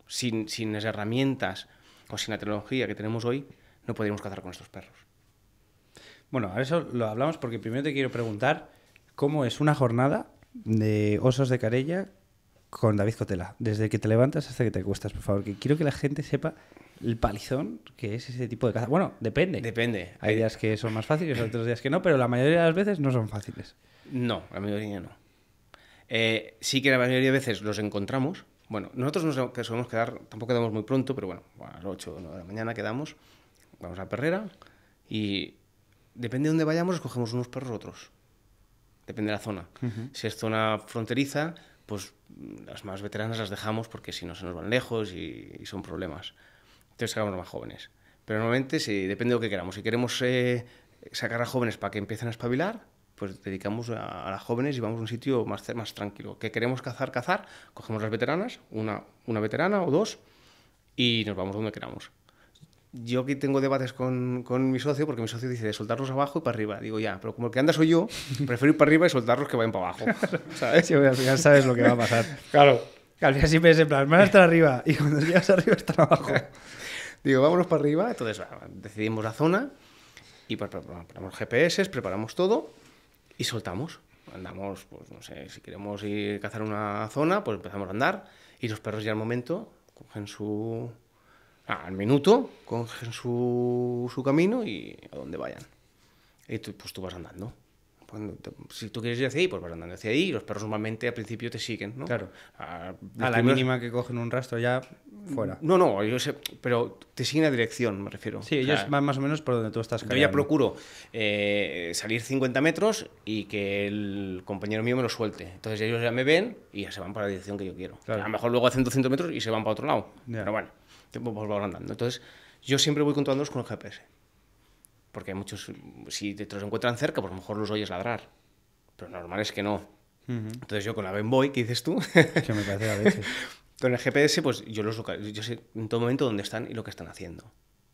Sin, sin las herramientas o sin la tecnología que tenemos hoy, no podríamos cazar con estos perros. Bueno, a eso lo hablamos porque primero te quiero preguntar cómo es una jornada de Osos de Carella con David Cotela, desde que te levantas hasta que te acuestas, por favor, que quiero que la gente sepa el palizón que es ese tipo de caza. Bueno, depende. Depende. Hay días que son más fáciles, otros días que no, pero la mayoría de las veces no son fáciles. No, la mayoría no. Eh, sí que la mayoría de veces los encontramos. Bueno, nosotros nos solemos quedar, tampoco quedamos muy pronto, pero bueno, a las 8 o 9 de la mañana quedamos, vamos a la perrera y depende de dónde vayamos, escogemos unos perros u otros. Depende de la zona. Si es zona fronteriza, pues mm, las más veteranas las dejamos porque si no se nos van lejos y, son problemas. Entonces sacamos más jóvenes. Pero normalmente depende de lo que queramos. Si queremos eh, sacar a jóvenes para que empiecen a espabilar, pues dedicamos a, a, las jóvenes y vamos a un sitio más, más tranquilo. Que queremos cazar, cazar, cogemos las veteranas, una, una veterana o dos, y nos vamos donde queramos yo aquí tengo debates con, con, mi socio, porque mi socio dice soltarlos abajo y para arriba. Digo, ya, pero como el que anda soy yo, prefiero ir para arriba y soltarlos que vayan para abajo. ¿Sabes? sabes lo que va a pasar. claro. Al final siempre es en plan, van a estar arriba y cuando llegas arriba están abajo. Digo, vámonos para arriba. Entonces ah, decidimos la zona y preparamos GPS, preparamos todo y soltamos. Andamos, pues no sé, si queremos ir a cazar una zona, pues empezamos a andar y los perros ya al momento cogen su al minuto cogen su, camino y a donde vayan. Y pues tú vas andando. si tú quieres ir hacia ahí, pues vas andando hacia ahí. Y los perros normalmente al principio te siguen, ¿no? Claro. A, la mínima que cogen un rastro ya fuera. No, no, yo sé, pero te siguen la dirección, me refiero. Sí, ellos van más o menos por donde tú estás. Yo ya procuro eh, salir 50 metros y que el compañero mío me lo suelte. Entonces ellos ya me ven y ya se van para la dirección que yo quiero. a lo mejor luego hacen 200 metros y se van para otro lado. Pero bueno. Pues, andando. Entonces, yo siempre voy controlándolos con el GPS. Porque hay muchos, si te los encuentran cerca, pues a lo mejor los oyes ladrar. Pero normal es que no. Entonces yo con la Benboy, Boy, que dices tú, que me parece a veces. con el GPS, pues yo los yo sé en todo momento dónde están y lo que están haciendo.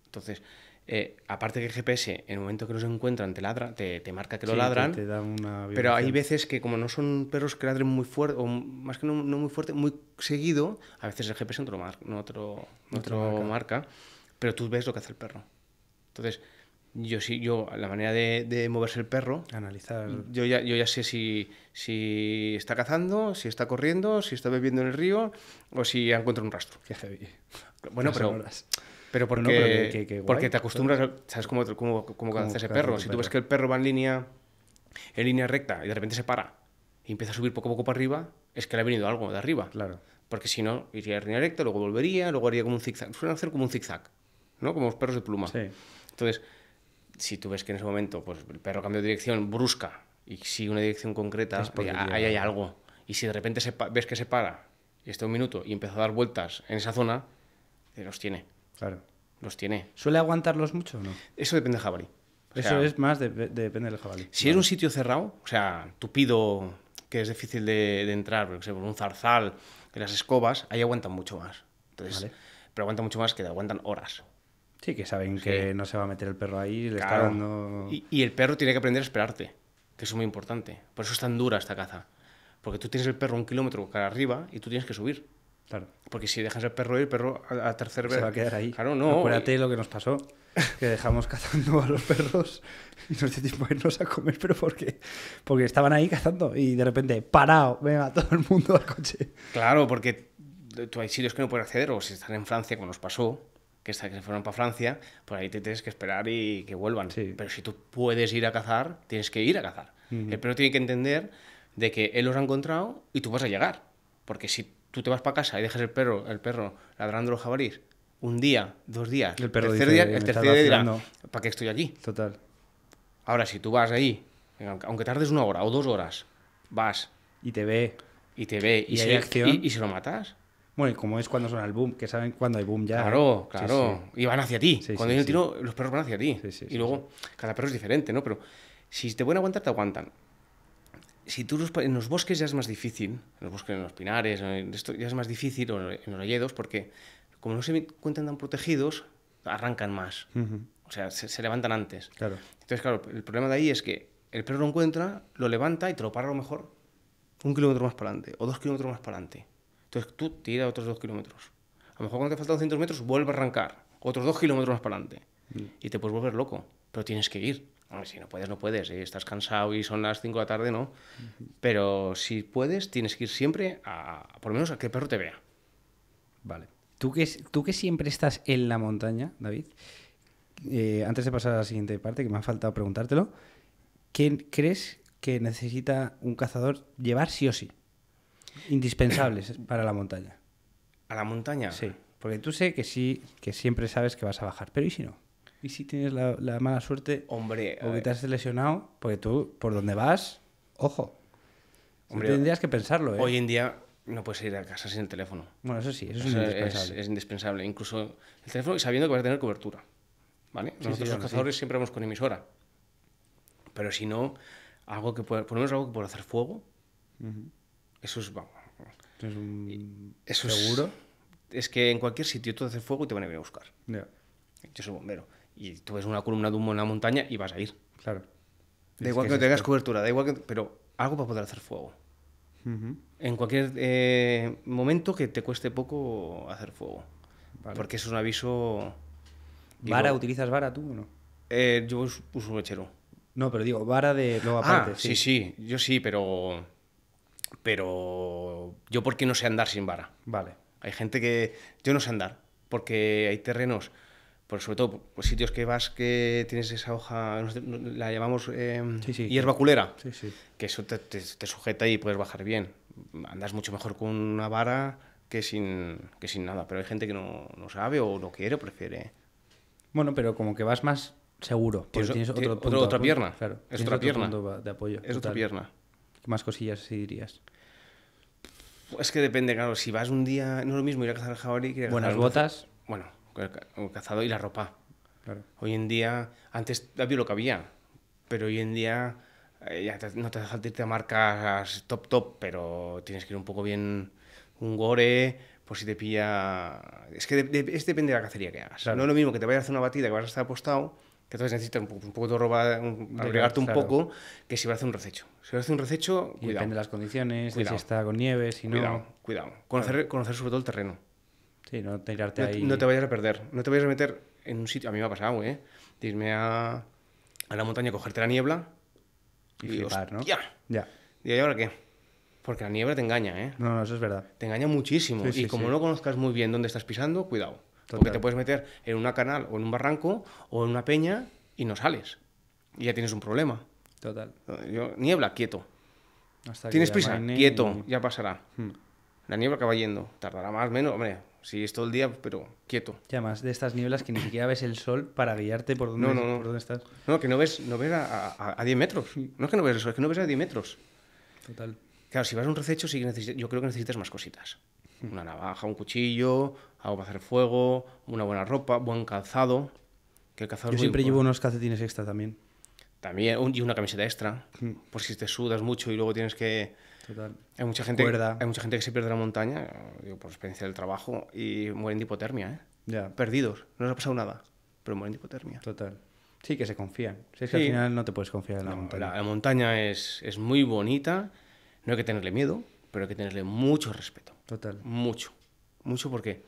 Entonces, eh, aparte que el GPS, en el momento que los encuentran, te ladra, te, te marca que lo ladran. da una pero hay veces que, como no son perros que ladren muy fuerte, o más que no, no, muy fuerte, muy seguido, a veces el GPS no lo, no otro, otro marca. pero tú ves lo que hace el perro. Entonces, yo sí, yo, la manera de, de moverse el perro. Analizar. Yo ya, yo ya sé si, si está cazando, si está corriendo, si está bebiendo en el río o si encuentra un rastro. Qué heavy. Bueno, pero. Pero porque, te acostumbras, ¿sabes cómo, cómo, cómo hace ese perro? Si tú ves que el perro va en línea, en línea recta y de repente se para y empieza a subir poco a poco para arriba, es que le ha venido algo de arriba. Claro. Porque si no, iría en línea recta, luego volvería, luego haría como un zigzag. Suelen hacer como un zigzag, ¿no? Como los perros de pluma. Sí. Entonces, si tú ves que en ese momento pues, el perro cambia de dirección brusca y sigue una dirección concreta, ahí hay, algo. Y si de repente ves que se para y está un minuto y empieza a dar vueltas en esa zona, los tiene. Claro. Los tiene. ¿Suele aguantarlos mucho o no? Eso depende del jabalí. Eso es más, depende del jabalí. Si es un sitio cerrado, o sea, tupido, que es difícil de, entrar, por un zarzal, que las escobas, ahí aguantan mucho más. Entonces, Pero aguantan mucho más que aguantan horas. Sí, que saben que no se va a meter el perro ahí, le está y, el perro tiene que aprender a esperarte, que eso es muy importante. Por eso es tan dura esta caza. Porque tú tienes el perro un kilómetro cara arriba y tú tienes que subir. Claro. Porque si dejas el perro ir, el perro a, tercer vez. Se va a quedar ahí. Claro, no. Acuérdate lo que nos pasó. Que dejamos cazando a los perros y nos decidimos irnos a comer, pero ¿por qué? Porque estaban ahí cazando y de repente, parado, venga, todo el mundo al coche. Claro, porque tú hay sitios que no puedes acceder, o si están en Francia, como nos pasó, que, se fueron para Francia, por pues ahí te tienes que esperar y que vuelvan. Pero si tú puedes ir a cazar, tienes que ir a cazar. El perro tiene que entender de que él los ha encontrado y tú vas a llegar. Porque si tú te vas para casa y dejas el perro, el perro ladrando los jabalís un día, dos días, el tercer día, el tercer día ¿para qué estoy allí? Total. Ahora, si tú vas ahí, aunque tardes una hora o dos horas, vas. Y te ve. Y te ve. Y, se, y, lo matas. Bueno, como es cuando suena el boom, que saben cuando hay boom ya. Claro, ¿eh? claro. Y van hacia ti. cuando hay un tiro, los perros van hacia ti. y luego, cada perro es diferente, ¿no? Pero si te pueden aguantar, te aguantan si tú en los bosques ya es más difícil, en los bosques, en los pinares, esto ya es más difícil, o en los alledos, porque como no se encuentran tan protegidos, arrancan más. O sea, se, levantan antes. Claro. Entonces, claro, el problema de ahí es que el perro lo encuentra, lo levanta y te lo para a lo mejor un kilómetro más para adelante o dos kilómetros más para adelante. Entonces tú tira otros dos kilómetros. A lo mejor cuando te faltan 200 metros vuelve a arrancar otros dos kilómetros más para adelante. Mm. Y te puedes volver loco, pero tienes que ir si no puedes, no puedes. ¿eh? Estás cansado y son las 5 de la tarde, ¿no? Pero si puedes, tienes que ir siempre a, por lo menos, a que el perro te vea. Vale. Tú que, tú que siempre estás en la montaña, David, eh, antes de pasar a la siguiente parte, que me ha faltado preguntártelo, ¿quién crees que necesita un cazador llevar sí o sí? Indispensables para la montaña. ¿A la montaña? Sí. Porque tú sé que sí, que siempre sabes que vas a bajar, pero ¿y si no? y si tienes la, mala suerte Hombre, o que te has lesionado, porque tú, por donde vas, ojo. tendrías que pensarlo, ¿eh? Hoy en día no puedes ir a casa sin el teléfono. Bueno, eso sí, eso, es, indispensable. Incluso el teléfono sabiendo que vas a tener cobertura. ¿Vale? Nosotros los cazadores siempre vamos con emisora. Pero si no, algo que pueda, por lo menos algo que pueda hacer fuego, eso es, es seguro. Es, que en cualquier sitio tú haces fuego y te van a venir a buscar. Yo soy bombero y tú ves una columna de humo en la montaña y vas a ir. Claro. Da igual que, no tengas cobertura, da igual que... Pero algo para poder hacer fuego. En cualquier eh, momento que te cueste poco hacer fuego. Porque eso es un aviso... ¿Vara? ¿Utilizas vara tú o no? Eh, yo uso un mechero. No, pero digo, vara de... lo aparte, ah, sí. sí, Yo sí, pero... Pero... Yo porque no sé andar sin vara. Vale. Hay gente que... Yo no sé andar. Porque hay terrenos por sobre todo pues, sitios que vas que tienes esa hoja, la llamamos em, hierba culera, que eso te, sujeta y puedes bajar bien. Andas mucho mejor con una vara que sin, que sin nada, pero hay gente que no, no sabe o no quiere o prefiere. Bueno, pero como que vas más seguro, porque tienes, otra pierna. Claro, es otra pierna. de apoyo. Es otra pierna. ¿Qué más cosillas si dirías? Es que depende, claro. Si vas un día, no es lo mismo ir a cazar jabalí que Buenas botas. Bueno, o cazado y la ropa. Hoy en día, antes había lo que había, pero hoy en día no eh, ya te, no te irte a marcas top top, pero tienes que ir un poco bien un gore, por si te pilla... Es que depende de la cacería que hagas. No es lo mismo que te vayas a hacer una batida que vas a estar apostado, que entonces necesitas un, poco, de ropa un, agregarte un poco, que si vas a hacer un rececho. Si vas a hacer un rececho, cuidado. Depende de las condiciones, si está con nieve, si no... Cuidado, cuidado. Conocer, conocer sobre todo el terreno. Sí, no tirarte ahí. No te vayas a perder, no te vayas a meter en un sitio. A mí me ha pasado, ¿eh? De irme a, a la montaña, cogerte la niebla y, flipar, ¿no? Ya. Ya. ¿Y ahora qué? Porque la niebla te engaña, ¿eh? No, eso es verdad. Te engaña muchísimo. y como no conozcas muy bien dónde estás pisando, cuidado. Porque te puedes meter en una canal o en un barranco o en una peña y no sales. Y ya tienes un problema. Total. niebla, quieto. ¿Tienes prisa? Quieto, ya pasará. Hmm. La niebla acaba yendo. Tardará más, menos. Hombre, Sí, es todo el día, pero quieto. Ya además, de estas nieblas que ni siquiera ves el sol para guiarte por dónde, no, no. estás. No, que no ves, no ves a, a, 10 metros. No es que no ves el sol, es que no ves a 10 metros. Total. Claro, si vas a un rececho, sí yo creo que necesitas más cositas. Hmm. Una navaja, un cuchillo, algo para hacer fuego, una buena ropa, buen calzado. Que calzado yo siempre llevo unos calcetines extra también. También, y una camiseta extra. Hmm. Por si te sudas mucho y luego tienes que hay mucha gente, hay mucha gente que se pierde en la montaña, digo, por experiencia del trabajo, y mueren de hipotermia, ¿eh? Perdidos, no les ha pasado nada, pero mueren de hipotermia. Total. Sí, que se confían. que al final no te puedes confiar en la montaña. La, montaña es, muy bonita, no hay que tenerle miedo, pero hay que tenerle mucho respeto. Total. Mucho. Mucho porque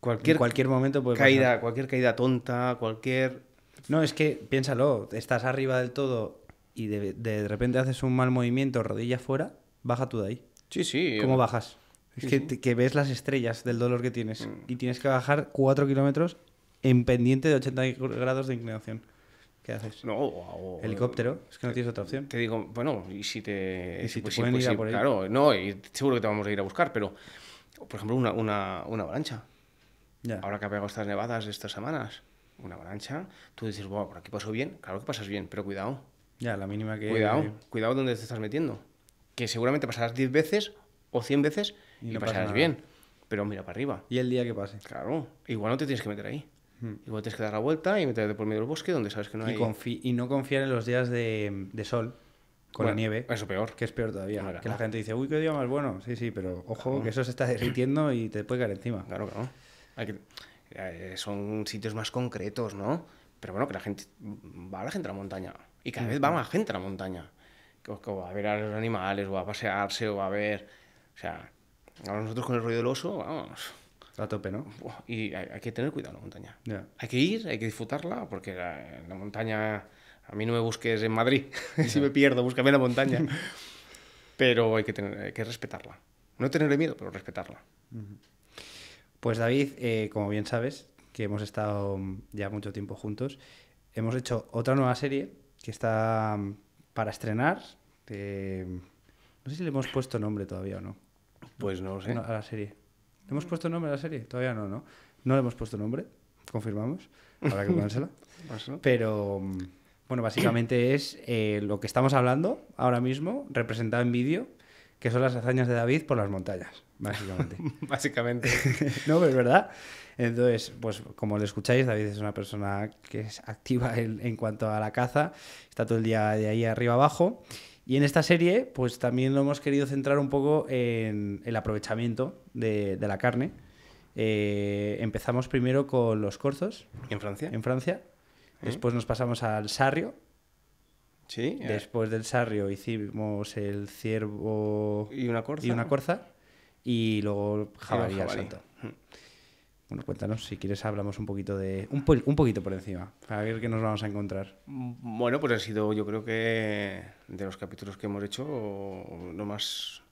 cualquier, cualquier momento puede caída, cualquier caída tonta, cualquier. No, es que piénsalo, estás arriba del todo y de, repente haces un mal movimiento, rodilla fuera, baja tú de ahí. Sí, sí. ¿Cómo eh, bajas? Es que, ves las estrellas del dolor que tienes mm. y tienes que bajar 4 kilómetros en pendiente de 80 grados de inclinación. ¿Qué haces? No, helicóptero, es que no tienes otra opción. Te digo, bueno, y si te. si te pues pueden ir Claro, no, y seguro que te vamos a ir a buscar, pero, por ejemplo, una, una, avalancha. Ahora que ha pegado estas nevadas estas semanas, una avalancha, tú dices, wow, por aquí pasó bien, claro que pasas bien, pero cuidado. Ya, la mínima que. Cuidado, cuidado donde te estás metiendo que seguramente pasarás 10 veces o 100 veces y, y pasarás bien. Pero mira para arriba. Y el día que pase. Claro, igual no te tienes que meter ahí. Hmm. Igual tienes que dar la vuelta y meterte por medio del bosque donde sabes que no y hay. Y no confiar en los días de, de sol con la nieve. Eso peor. Que es peor todavía. que la gente dice, uy, qué día más bueno. Sí, sí, pero ojo, que eso se está derritiendo y te puede caer encima. Claro, claro. que... Eh, son sitios más concretos, ¿no? Pero bueno, que la gente va a la gente a la montaña. Y cada hmm. vez va más gente a la montaña como pues, a ver a los animales, o a pasearse, o a ver. O sea, ahora nosotros con el rollo del oso, vamos. A tope, ¿no? Y hay, que tener cuidado en la montaña. Hay que ir, hay que disfrutarla, porque la, la, montaña. A mí no me busques en Madrid, si me pierdo, búscame en la montaña. pero hay que, tener, que respetarla. No tenerle miedo, pero respetarla. Pues David, eh, como bien sabes, que hemos estado ya mucho tiempo juntos, hemos hecho otra nueva serie que está para estrenar. no sé si le hemos puesto nombre todavía o no. Pues no lo sé. A la serie. ¿Le hemos puesto nombre a la serie? Todavía no, ¿no? No le hemos puesto nombre, confirmamos. Para que ponérsela. Pero, bueno, básicamente es eh, lo que estamos hablando ahora mismo, representado en vídeo, que son las hazañas de David por las montañas básicamente. básicamente. no, pero es verdad. Entonces, pues como lo escucháis, David es una persona que es activa en, cuanto a la caza, está todo el día de ahí arriba abajo. Y en esta serie, pues también lo hemos querido centrar un poco en el aprovechamiento de, la carne. Eh, empezamos primero con los corzos. ¿En Francia? En Francia. Después nos pasamos al sarrio, Sí. Eh. Después del sarrio hicimos el ciervo y una corza. Y una corza y luego jabalí al hmm. Bueno, cuéntanos, si quieres hablamos un poquito de... Un, un, poquito por encima, A ver qué nos vamos a encontrar. Mm, bueno, pues ha sido yo creo que de los capítulos que hemos hecho lo más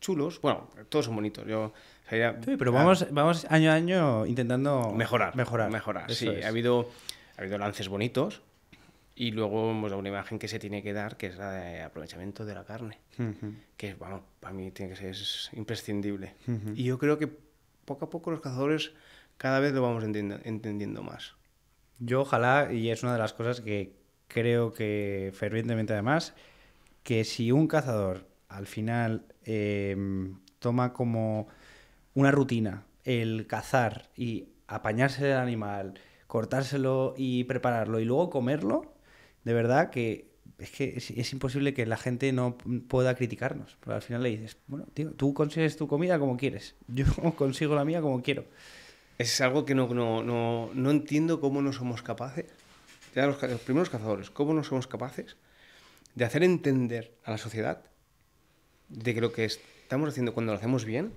chulos. Bueno, todos son bonitos. pero vamos, ah. vamos año a año intentando... Mejorar. Mejorar. Mejorar, sí. Ha habido, ha habido lances bonitos, y luego pues, una imagen que se tiene que dar, que es la aprovechamiento de la carne, que bueno, para mí es imprescindible. Y yo creo que poco a poco los cazadores cada vez lo vamos entendiendo, más. Yo ojalá, y es una de las cosas que creo que fervientemente además, que si un cazador al final em, toma como una rutina el cazar y apañarse del animal, cortárselo y prepararlo y luego comerlo, de verdad que es que es, imposible que la gente no pueda criticarnos. Pero al final le dices, bueno, tío, tú consigues tu comida como quieres. Yo consigo la mía como quiero. Es algo que no, no, no, no entiendo cómo no somos capaces. Ya los, los primeros cazadores, cómo no somos capaces de hacer entender a la sociedad de que lo que estamos haciendo cuando lo hacemos bien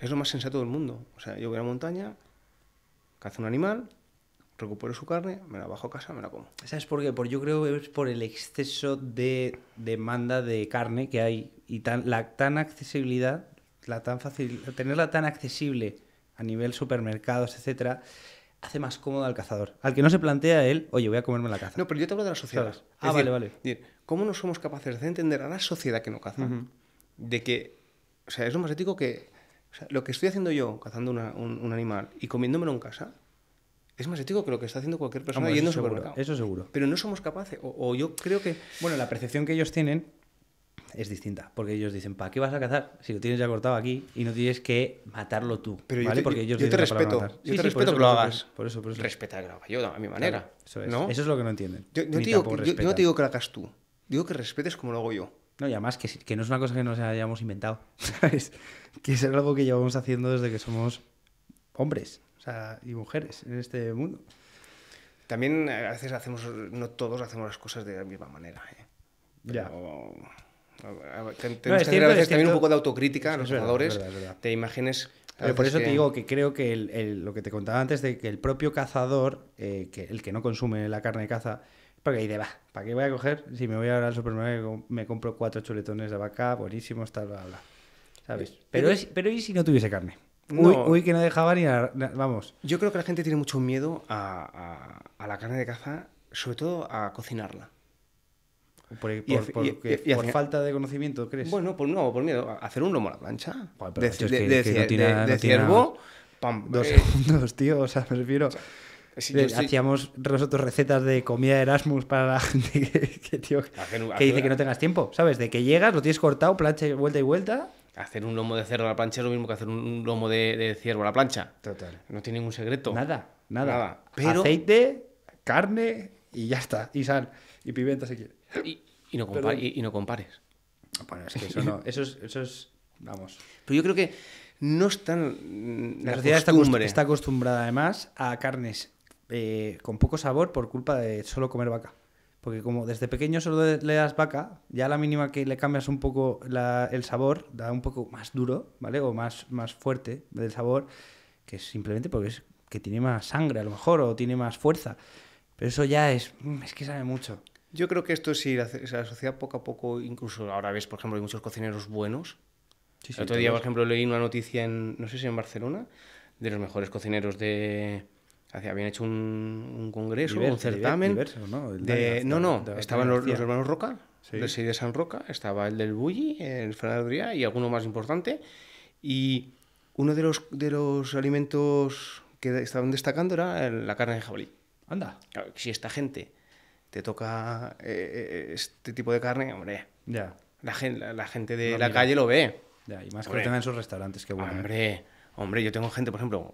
es lo más sensato del mundo. O sea, yo voy a la montaña, cazo un animal, recupero su carne, me la bajo a casa, me la como. ¿Sabes por qué? Por, yo creo que es por el exceso de demanda de carne que hay y tan, la tan accesibilidad, la tan fácil, tenerla tan accesible a nivel supermercados, etcétera, hace más cómodo al cazador. Al que no se plantea él, oye, voy a comerme la caza. No, pero yo te hablo de la sociedad. Ah, vale, vale. ¿Cómo no somos capaces de entender a la sociedad que no caza? De que, o sea, es lo más ético que lo que estoy haciendo yo, cazando un, un animal y comiéndomelo en casa, es más ético que lo que está haciendo cualquier persona yendo Eso seguro. Pero no somos capaces, o, yo creo que... Bueno, la percepción que ellos tienen es distinta, porque ellos dicen, ¿para qué vas a cazar si lo tienes ya cortado aquí y no tienes que matarlo tú? Pero ¿vale? porque ellos yo te respeto, yo te respeto que lo hagas. Por eso, por eso. Respeta que yo a mi manera. eso, es. lo que no entienden. Yo, digo, no te digo que lo hagas tú, digo que respetes como lo hago yo. No, y además que, que no es una cosa que nos hayamos inventado, ¿sabes? Que es algo que llevamos haciendo desde que somos hombres o sea, y mujeres en este mundo. También eh, a veces hacemos, no todos hacemos las cosas de la misma manera. ¿eh? ya. que a veces también un poco de autocrítica a los jugadores de imágenes. por eso te digo que creo que el, lo que te contaba antes de que el propio cazador, eh, que el que no consume la carne de caza, porque ahí de va, ¿para qué voy a coger? Si me voy ahora al supermercado, me compro cuatro chuletones de vaca, buenísimos, tal, bla, bla. ¿Sabes? Pero, es, pero ¿y si no tuviese carne? Uy, que no dejaba ni Vamos. Yo creo que la gente tiene mucho miedo a, la carne de caza, sobre todo a cocinarla. Por, falta de conocimiento, ¿crees? Bueno, por, no, por miedo. Hacer un lomo a la plancha. de, ciervo. Pam, dos eh. segundos, tío. O sea, me refiero. Hacíamos nosotros recetas de comida Erasmus para la gente que, que, dice que no tengas tiempo, ¿sabes? De que llegas, lo tienes cortado, plancha vuelta y vuelta hacer un lomo de cerdo a la plancha es lo mismo que hacer un lomo de, ciervo a la plancha. Total. No tiene ningún secreto. Nada, nada. Pero... Aceite, carne y ya está. Y sal. Y pimienta si quieres. Y, no, no, compares. Bueno, es que eso no. Eso es, eso es. Vamos. Pero yo creo que no están. La, sociedad está acostumbrada además a carnes eh, con poco sabor por culpa de solo comer vaca. Porque como desde pequeño solo le das vaca, ya la mínima que le cambias un poco el sabor, da un poco más duro, ¿vale? O más, más fuerte del sabor, que simplemente porque es que tiene más sangre a lo mejor o tiene más fuerza. Pero eso ya es, mm, es que sabe mucho. Yo creo que esto sí se sociedad poco a poco, incluso ahora ves, por ejemplo, hay muchos cocineros buenos. Sí, sí, el otro día, por ejemplo, leí una noticia en, no sé si en Barcelona, de los mejores cocineros de, habían hecho un, congreso, un certamen. ¿no? El no, no, estaban los, hermanos Roca, sí. de San Roca, estaba el del Bulli, el Fernando y alguno más importante. Y uno de los, de los alimentos que estaban destacando era la carne de jabalí. Anda. si esta gente te toca eh, eh, este tipo de carne, hombre. Ya. La, gente, de la calle lo ve. y más que lo tengan en sus restaurantes, qué bueno. ¿eh? Hombre, hombre, yo tengo gente, por ejemplo,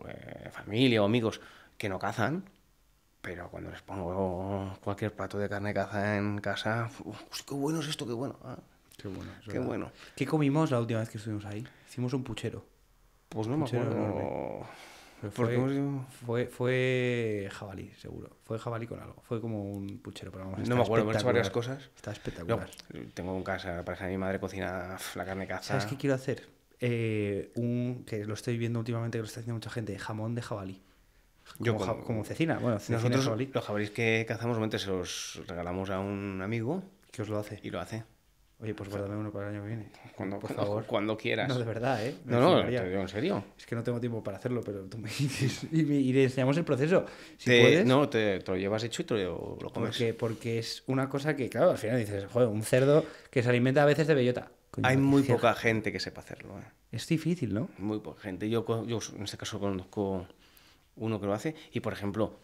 familia o amigos que no cazan, pero cuando les pongo cualquier plato de carne caza en casa, qué bueno es esto, qué bueno. Ah, qué bueno. Qué comimos la última vez que estuvimos ahí? Hicimos un puchero. Pues no me acuerdo. fue, fue, jabalí, seguro. Fue jabalí con algo. Fue como un puchero, pero vamos. No me acuerdo, hemos hecho varias cosas. Está espectacular. tengo en casa, la pareja mi madre cocina la carne caza. ¿Sabes qué quiero hacer? Eh, un, que lo estoy viendo últimamente, que lo está haciendo mucha gente, jamón de jabalí. Yo como, cecina. Bueno, nosotros los jabalíes que cazamos normalmente se los regalamos a un amigo. Que os lo hace. Y lo hace. Oye, pues guárdame uno para el año que viene. Cuando, por favor. cuando quieras. No, de verdad, ¿eh? no, no, en serio. Es que no tengo tiempo para hacerlo, pero tú me dices y, le enseñamos el proceso. Si puedes, no, te, lo llevas hecho y te lo, comes. Porque, es una cosa que, claro, al final dices, joder, un cerdo que se alimenta a veces de bellota. Hay muy poca gente que sepa hacerlo. ¿eh? Es difícil, ¿no? Muy poca gente. Yo, yo en este caso conozco uno que lo hace. Y por ejemplo,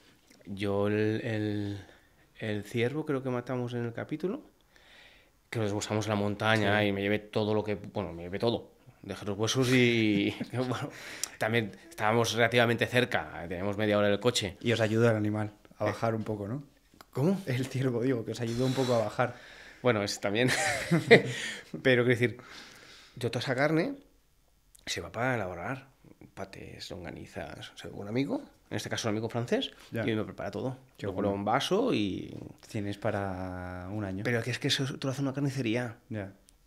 yo el, ciervo creo que matamos en el capítulo, que lo desbosamos en la montaña y me llevé todo lo que... Bueno, me llevé todo. Dejé los huesos y... bueno, también estábamos relativamente cerca, teníamos media hora en el coche. Y os ayuda el animal a bajar un poco, ¿no? ¿Cómo? El ciervo, digo, que os ayudó un poco a bajar. Bueno, es también. Pero quiero decir, yo toda esa carne se va para elaborar pates, longanizas, o sea, un amigo, en este caso un amigo francés, y me prepara todo. Yo un vaso y... Tienes para un año. Pero es que, eso tú lo haces una carnicería.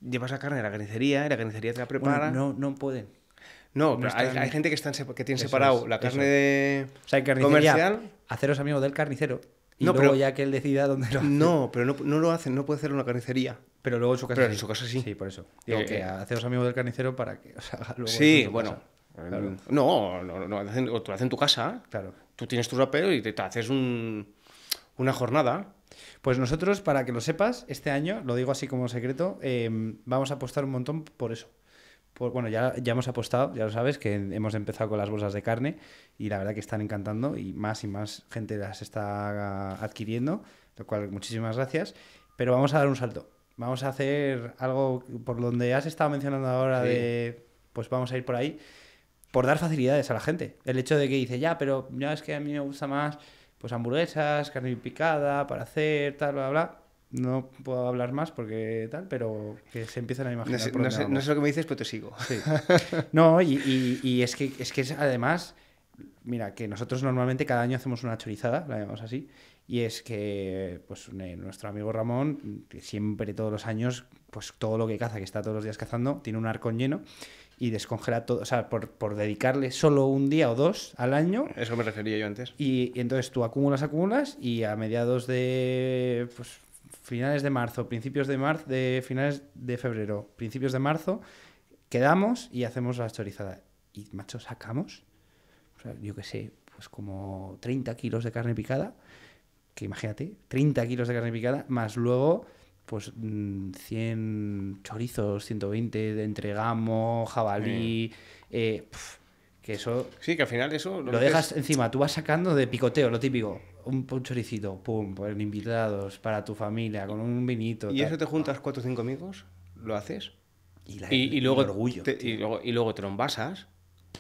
Llevas la carne a la carnicería y la carnicería te la prepara. no, no pueden. No, hay, gente que, están, que tiene separado la carne comercial. Haceros amigos del carnicero. Y luego pero, ya que él decida dónde lo hace. No, pero no, lo hacen, no puede hacer una carnicería. Pero luego en su casa sí. sí. por eso. que haceros amigos del carnicero para que Sí, bueno. No, no, no, lo haces en tu casa. Claro. Tú tienes tu rapero y te, haces una jornada. Pues nosotros, para que lo sepas, este año, lo digo así como secreto, eh, vamos a apostar un montón por eso. Por, bueno, ya, ya hemos apostado, ya lo sabes, que hemos empezado con las bolsas de carne y la verdad que están encantando y más y más gente las está adquiriendo, lo cual muchísimas gracias. Pero vamos a dar un salto. Vamos a hacer algo por donde has estado mencionando ahora de, pues vamos a ir por ahí por dar facilidades a la gente. El hecho de que dice, ya, pero ya es que a mí me gusta más pues hamburguesas, carne picada, para hacer, tal, bla, bla. No puedo hablar más porque tal, pero que se empiezan a imaginar. No, sé, lo que me dices, pero te sigo. No, y, es que es que además, mira, que nosotros normalmente cada año hacemos una chorizada, la llamamos así, y es que pues nuestro amigo Ramón, que siempre todos los años, pues todo lo que caza, que está todos los días cazando, tiene un arco lleno y descongelar todo, o sea, por, dedicarle solo un día o dos al año. Eso me refería yo antes. Y, entonces tú acumulas, acumulas y a mediados de pues, finales de marzo, principios de marzo, de finales de febrero, principios de marzo, quedamos y hacemos la chorizada. Y macho, sacamos, o sea, yo qué sé, pues como 30 kilos de carne picada, que imagínate, 30 kilos de carne picada, más luego pues 100 mm, chorizos, 120 de entregamo, jabalí, eh, que eso... Sí, que al final eso... Lo, dejas encima, tú vas sacando de picoteo, lo típico. Un, choricito, pum, por invitados, para tu familia, con un vinito. ¿Y eso te juntas cuatro o cinco amigos? ¿Lo haces? Y, luego, te, y, luego, te lo envasas,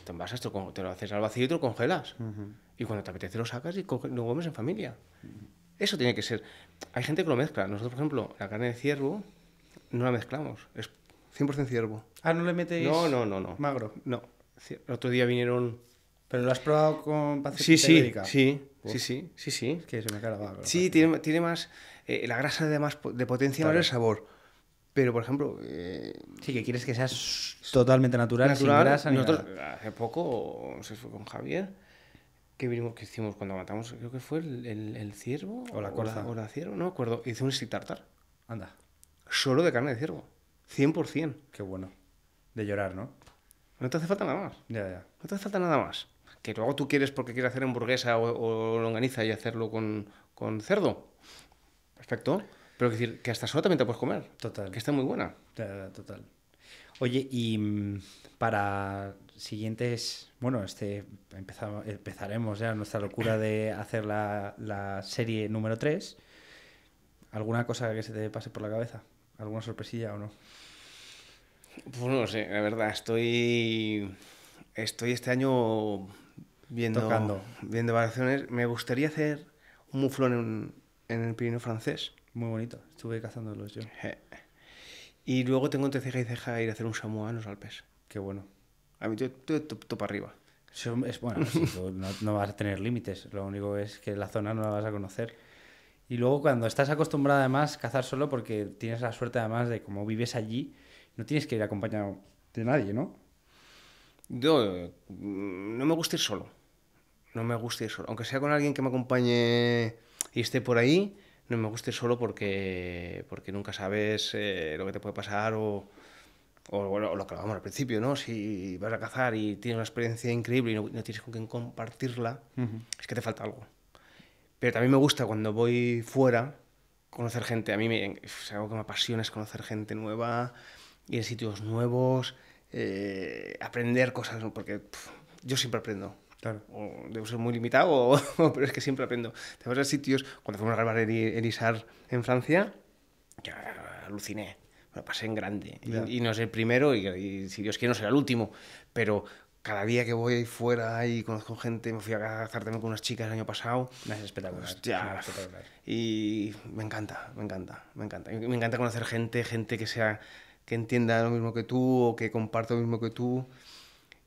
te envasas, te, lo haces al vacío y te lo congelas. Y cuando te apetece lo sacas y lo comes en familia. Eso tiene que ser. Hay gente que lo mezcla. Nosotros, por ejemplo, la carne de ciervo no la mezclamos. Es 100% ciervo. Ah, no le metéis. No, no, no, no. Magro. No. El otro día vinieron. Pero lo has probado con sí, sí, sí, sí, sí, sí, sí. que se me cae la Sí, tiene, tiene, más. Eh, la grasa de, más, de potencia el sabor. Pero, por ejemplo. Eh, sí, que quieres que seas totalmente natural, sin grasa. nosotros, hace poco, se fue con Javier ¿Qué vimos que hicimos cuando matamos, creo que fue el, ciervo. O la corza. O la, ciervo, no me acuerdo. Hice un steak tartar. Anda. Solo de carne de ciervo. 100%. Qué bueno. De llorar, ¿no? No te hace falta nada más. Ya, ya. No te hace falta nada más. Que luego tú quieres porque quieres hacer hamburguesa o, longaniza y hacerlo con, cerdo. Perfecto. Pero que decir, que hasta sola también te puedes comer. Total. Que está muy buena. Ya, ya, total. Oye, y mm, para siguientes, bueno, este empezamos, empezaremos ya nuestra locura de hacer la, serie número 3. ¿Alguna cosa que se te pase por la cabeza? ¿Alguna sorpresilla o no? Pues no sé, la verdad, estoy estoy este año viendo Tocando. viendo variaciones, me gustaría hacer un muflón en, en el Pirineo francés. Muy bonito, estuve cazándolos yo. Y luego tengo entre ceja y ceja ir a hacer un Samoa en los Alpes. Qué bueno. A mí, todo para arriba. es, bueno, no, vas a tener límites. Lo único es que la zona no la vas a conocer. Y luego cuando estás acostumbrada además a cazar solo porque tienes la suerte además de como vives allí, no tienes que ir acompañado de nadie, ¿no? Yo mm, no me gusta ir solo. No me gusta ir solo. Aunque sea con alguien que me acompañe y esté por ahí, no me gusta solo porque, porque nunca sabes eh, lo que te puede pasar o, bueno, lo que hablábamos al principio, ¿no? Si vas a cazar y tienes una experiencia increíble y no, tienes con quién compartirla, es que te falta algo. Pero también me gusta cuando voy fuera conocer gente. A mí me, es algo que me apasiona es conocer gente nueva, ir a sitios nuevos, eh, aprender cosas, porque yo siempre aprendo debo ser muy limitado, pero es que siempre aprendo. Te vas a sitios, cuando fuimos a grabar ISAR en Francia, que aluciné, me lo pasé en grande. Y, no es el primero, y, si Dios quiere no será el último, pero cada día que voy ahí fuera y conozco gente, me fui a cazar también con unas chicas el año pasado. Es espectacular. Y me encanta, me encanta, me encanta. Me encanta conocer gente, gente que sea que entienda lo mismo que tú o que comparte lo mismo que tú.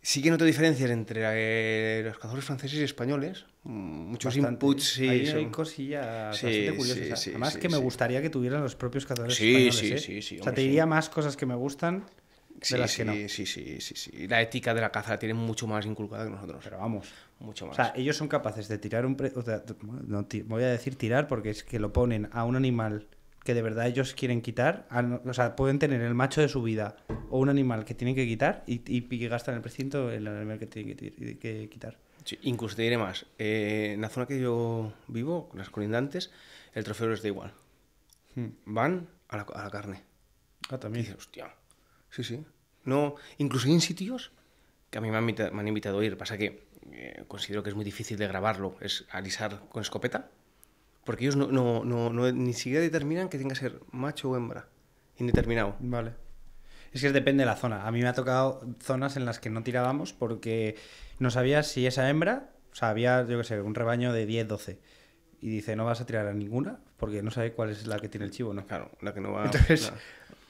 Sí que noto diferencias entre eh, los cazadores franceses y españoles. Mm, muchos inputs, sí. hay cosillas bastante curiosas. Además, que me gustaría que tuvieran los propios cazadores españoles. Sí, sí, ¿eh? sí. o sea, te diría más cosas que me gustan de las que no. sí, sí, sí, sí, La ética de la caza la tienen mucho más inculcada que nosotros. Pero vamos. Mucho más. O sea, ellos son capaces de tirar un... O sea, no, voy a decir tirar porque es que lo ponen a un animal que de verdad ellos quieren quitar, o sea, pueden tener el macho de su vida o un animal que tienen que quitar y, y, gastan el precinto en el animal que tienen que, quitar. incluso te diré más. Eh, en la zona que yo vivo, las colindantes, el trofeo les da igual. Hmm. Van a la, carne. Ah, también. Dices, hostia. Sí, sí. No, incluso hay en sitios que a mí me han, invitado a ir. Pasa que eh, considero que es muy difícil de grabarlo. Es alisar con escopeta. Porque ellos no, no, no, ni siquiera determinan que tenga que ser macho o hembra. Indeterminado. Vale. Es que depende de la zona. A mí me ha tocado zonas en las que no tirábamos porque no sabía si esa hembra, o sea, había, yo qué sé, un rebaño de 10, 12. Y dice, no vas a tirar a ninguna porque no sabe cuál es la que tiene el chivo, ¿no? Claro, la que no va Entonces,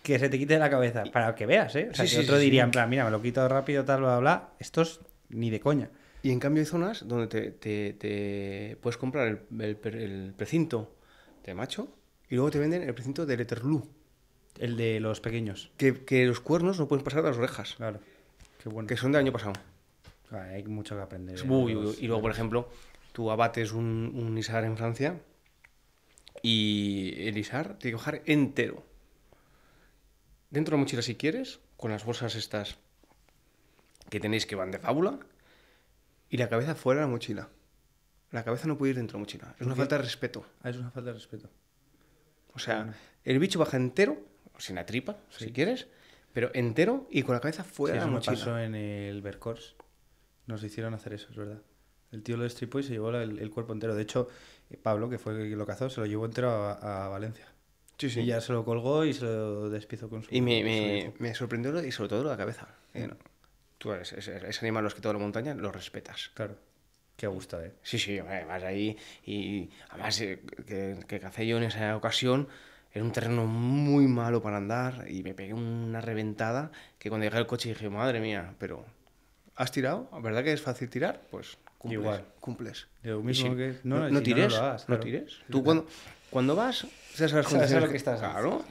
que se te quite la cabeza, para que veas, ¿eh? O sea, que otro sí, diría, plan, mira, me lo quito rápido, tal, bla, bla, bla. Estos ni de coña. Y en cambio hay zonas donde te, puedes comprar el, precinto de macho y luego te venden el precinto de Letterloo. El de los pequeños. Que, los cuernos no pueden pasar de las orejas. Claro. Que son de año pasado. hay mucho que aprender. y luego, por ejemplo, tú abates un, un Isar en Francia y el Isar tiene que bajar entero. Dentro de la mochila, si quieres, con las bolsas estas que tenéis que van de fábula y la cabeza fuera de la mochila. La cabeza no puede ir dentro de la mochila. Es una falta de respeto. Ah, es una falta de respeto. O sea, el bicho baja entero, sin la tripa, si quieres, pero entero y con la cabeza fuera de la mochila. Eso pasó en el Bercors. Nos hicieron hacer eso, es verdad. El tío lo destripó y se llevó el, cuerpo entero. De hecho, eh, Pablo, que fue el que lo cazó, se lo llevó entero a, Valencia. Sí, sí. Y ya se lo colgó y se lo despizó con su. Y me, sorprendió y sobre todo la cabeza. Eh, Tú eres, es, animal los que todo la montaña, lo respetas. Claro. Qué gusto, ¿eh? Sí, sí, vas ahí, y además eh, que, que cacé yo en esa ocasión, era un terreno muy malo para andar y me pegué una reventada que cuando llegué al coche dije, madre mía, pero ¿has tirado? ¿Verdad que es fácil tirar? Pues cumples. Igual. Cumples. Lo mismo que... No, tires, no, tires. Tú cuando, cuando vas, sabes las lo que estás Claro.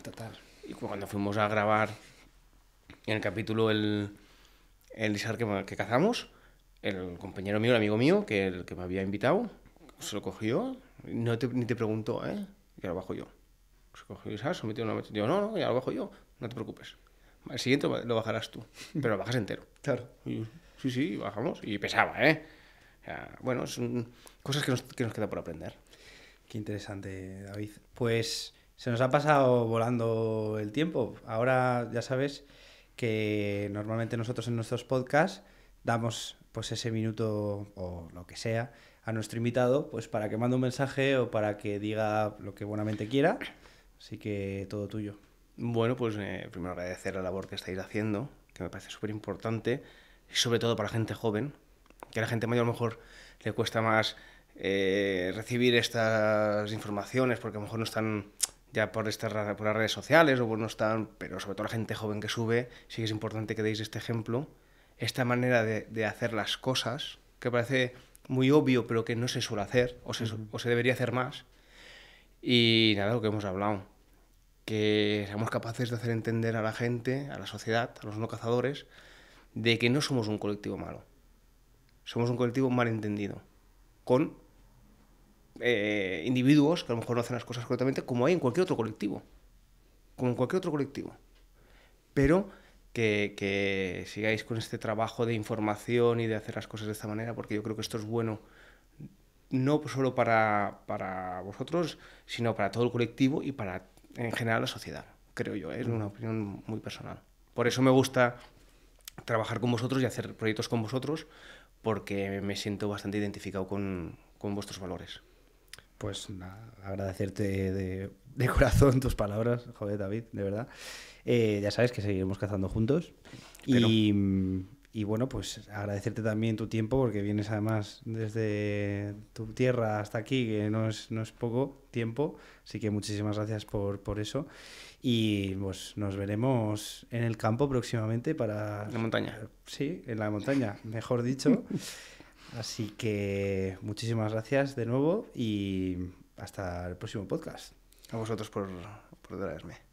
Y cuando fuimos a grabar en el capítulo el el isar que, cazamos, el compañero mío, el amigo mío, que el que me había invitado, se lo cogió, no te, ni te preguntó, ¿eh? Y lo bajo yo. Se cogió el se metió en vez, Yo, no, no, ya lo bajo yo, no te preocupes. El siguiente lo bajarás tú, pero lo bajas entero. Claro. sí, sí, bajamos. Y pesaba, ¿eh? bueno, son cosas que nos, que nos queda por aprender. Qué interesante, David. Pues se nos ha pasado volando el tiempo. Ahora, ya sabes, que normalmente nosotros en nuestros podcasts damos pues ese minuto o lo que sea a nuestro invitado pues para que mande un mensaje o para que diga lo que buenamente quiera. Así que todo tuyo. Bueno, pues eh, primero agradecer la labor que estáis haciendo, que me parece súper importante, y sobre todo para gente joven, que a la gente mayor a lo mejor le cuesta más eh, recibir estas informaciones porque a lo mejor no están ya por por las redes sociales o por no están, pero sobre todo la gente joven que sube, sí que es importante que deis este ejemplo, esta manera de, hacer las cosas, que parece muy obvio, pero que no se suele hacer, o se, debería hacer más. Y nada, lo que hemos hablado, que seamos capaces de hacer entender a la gente, a la sociedad, a los no cazadores, de que no somos un colectivo malo, somos un colectivo malentendido, con eh, individuos que a lo mejor no hacen las cosas correctamente, como hay en cualquier otro colectivo. Como en cualquier otro colectivo. Pero que, sigáis con este trabajo de información y de hacer las cosas de esta manera, porque yo creo que esto es bueno no solo para, para vosotros, sino para todo el colectivo y para en general la sociedad, creo yo. ¿eh? Es una opinión muy personal. Por eso me gusta trabajar con vosotros y hacer proyectos con vosotros, porque me siento bastante identificado con, con vuestros valores pues nada, agradecerte de, corazón tus palabras, joder David, de verdad. Eh, ya sabes que seguiremos cazando juntos. Y, bueno, pues agradecerte también tu tiempo, porque vienes además desde tu tierra hasta aquí, que no es, poco tiempo. Así que muchísimas gracias por, eso. Y pues nos veremos en el campo próximamente para... La montaña. Sí, en la montaña, mejor dicho. Así que muchísimas gracias de nuevo y hasta el próximo podcast. A vosotros por, por traerme.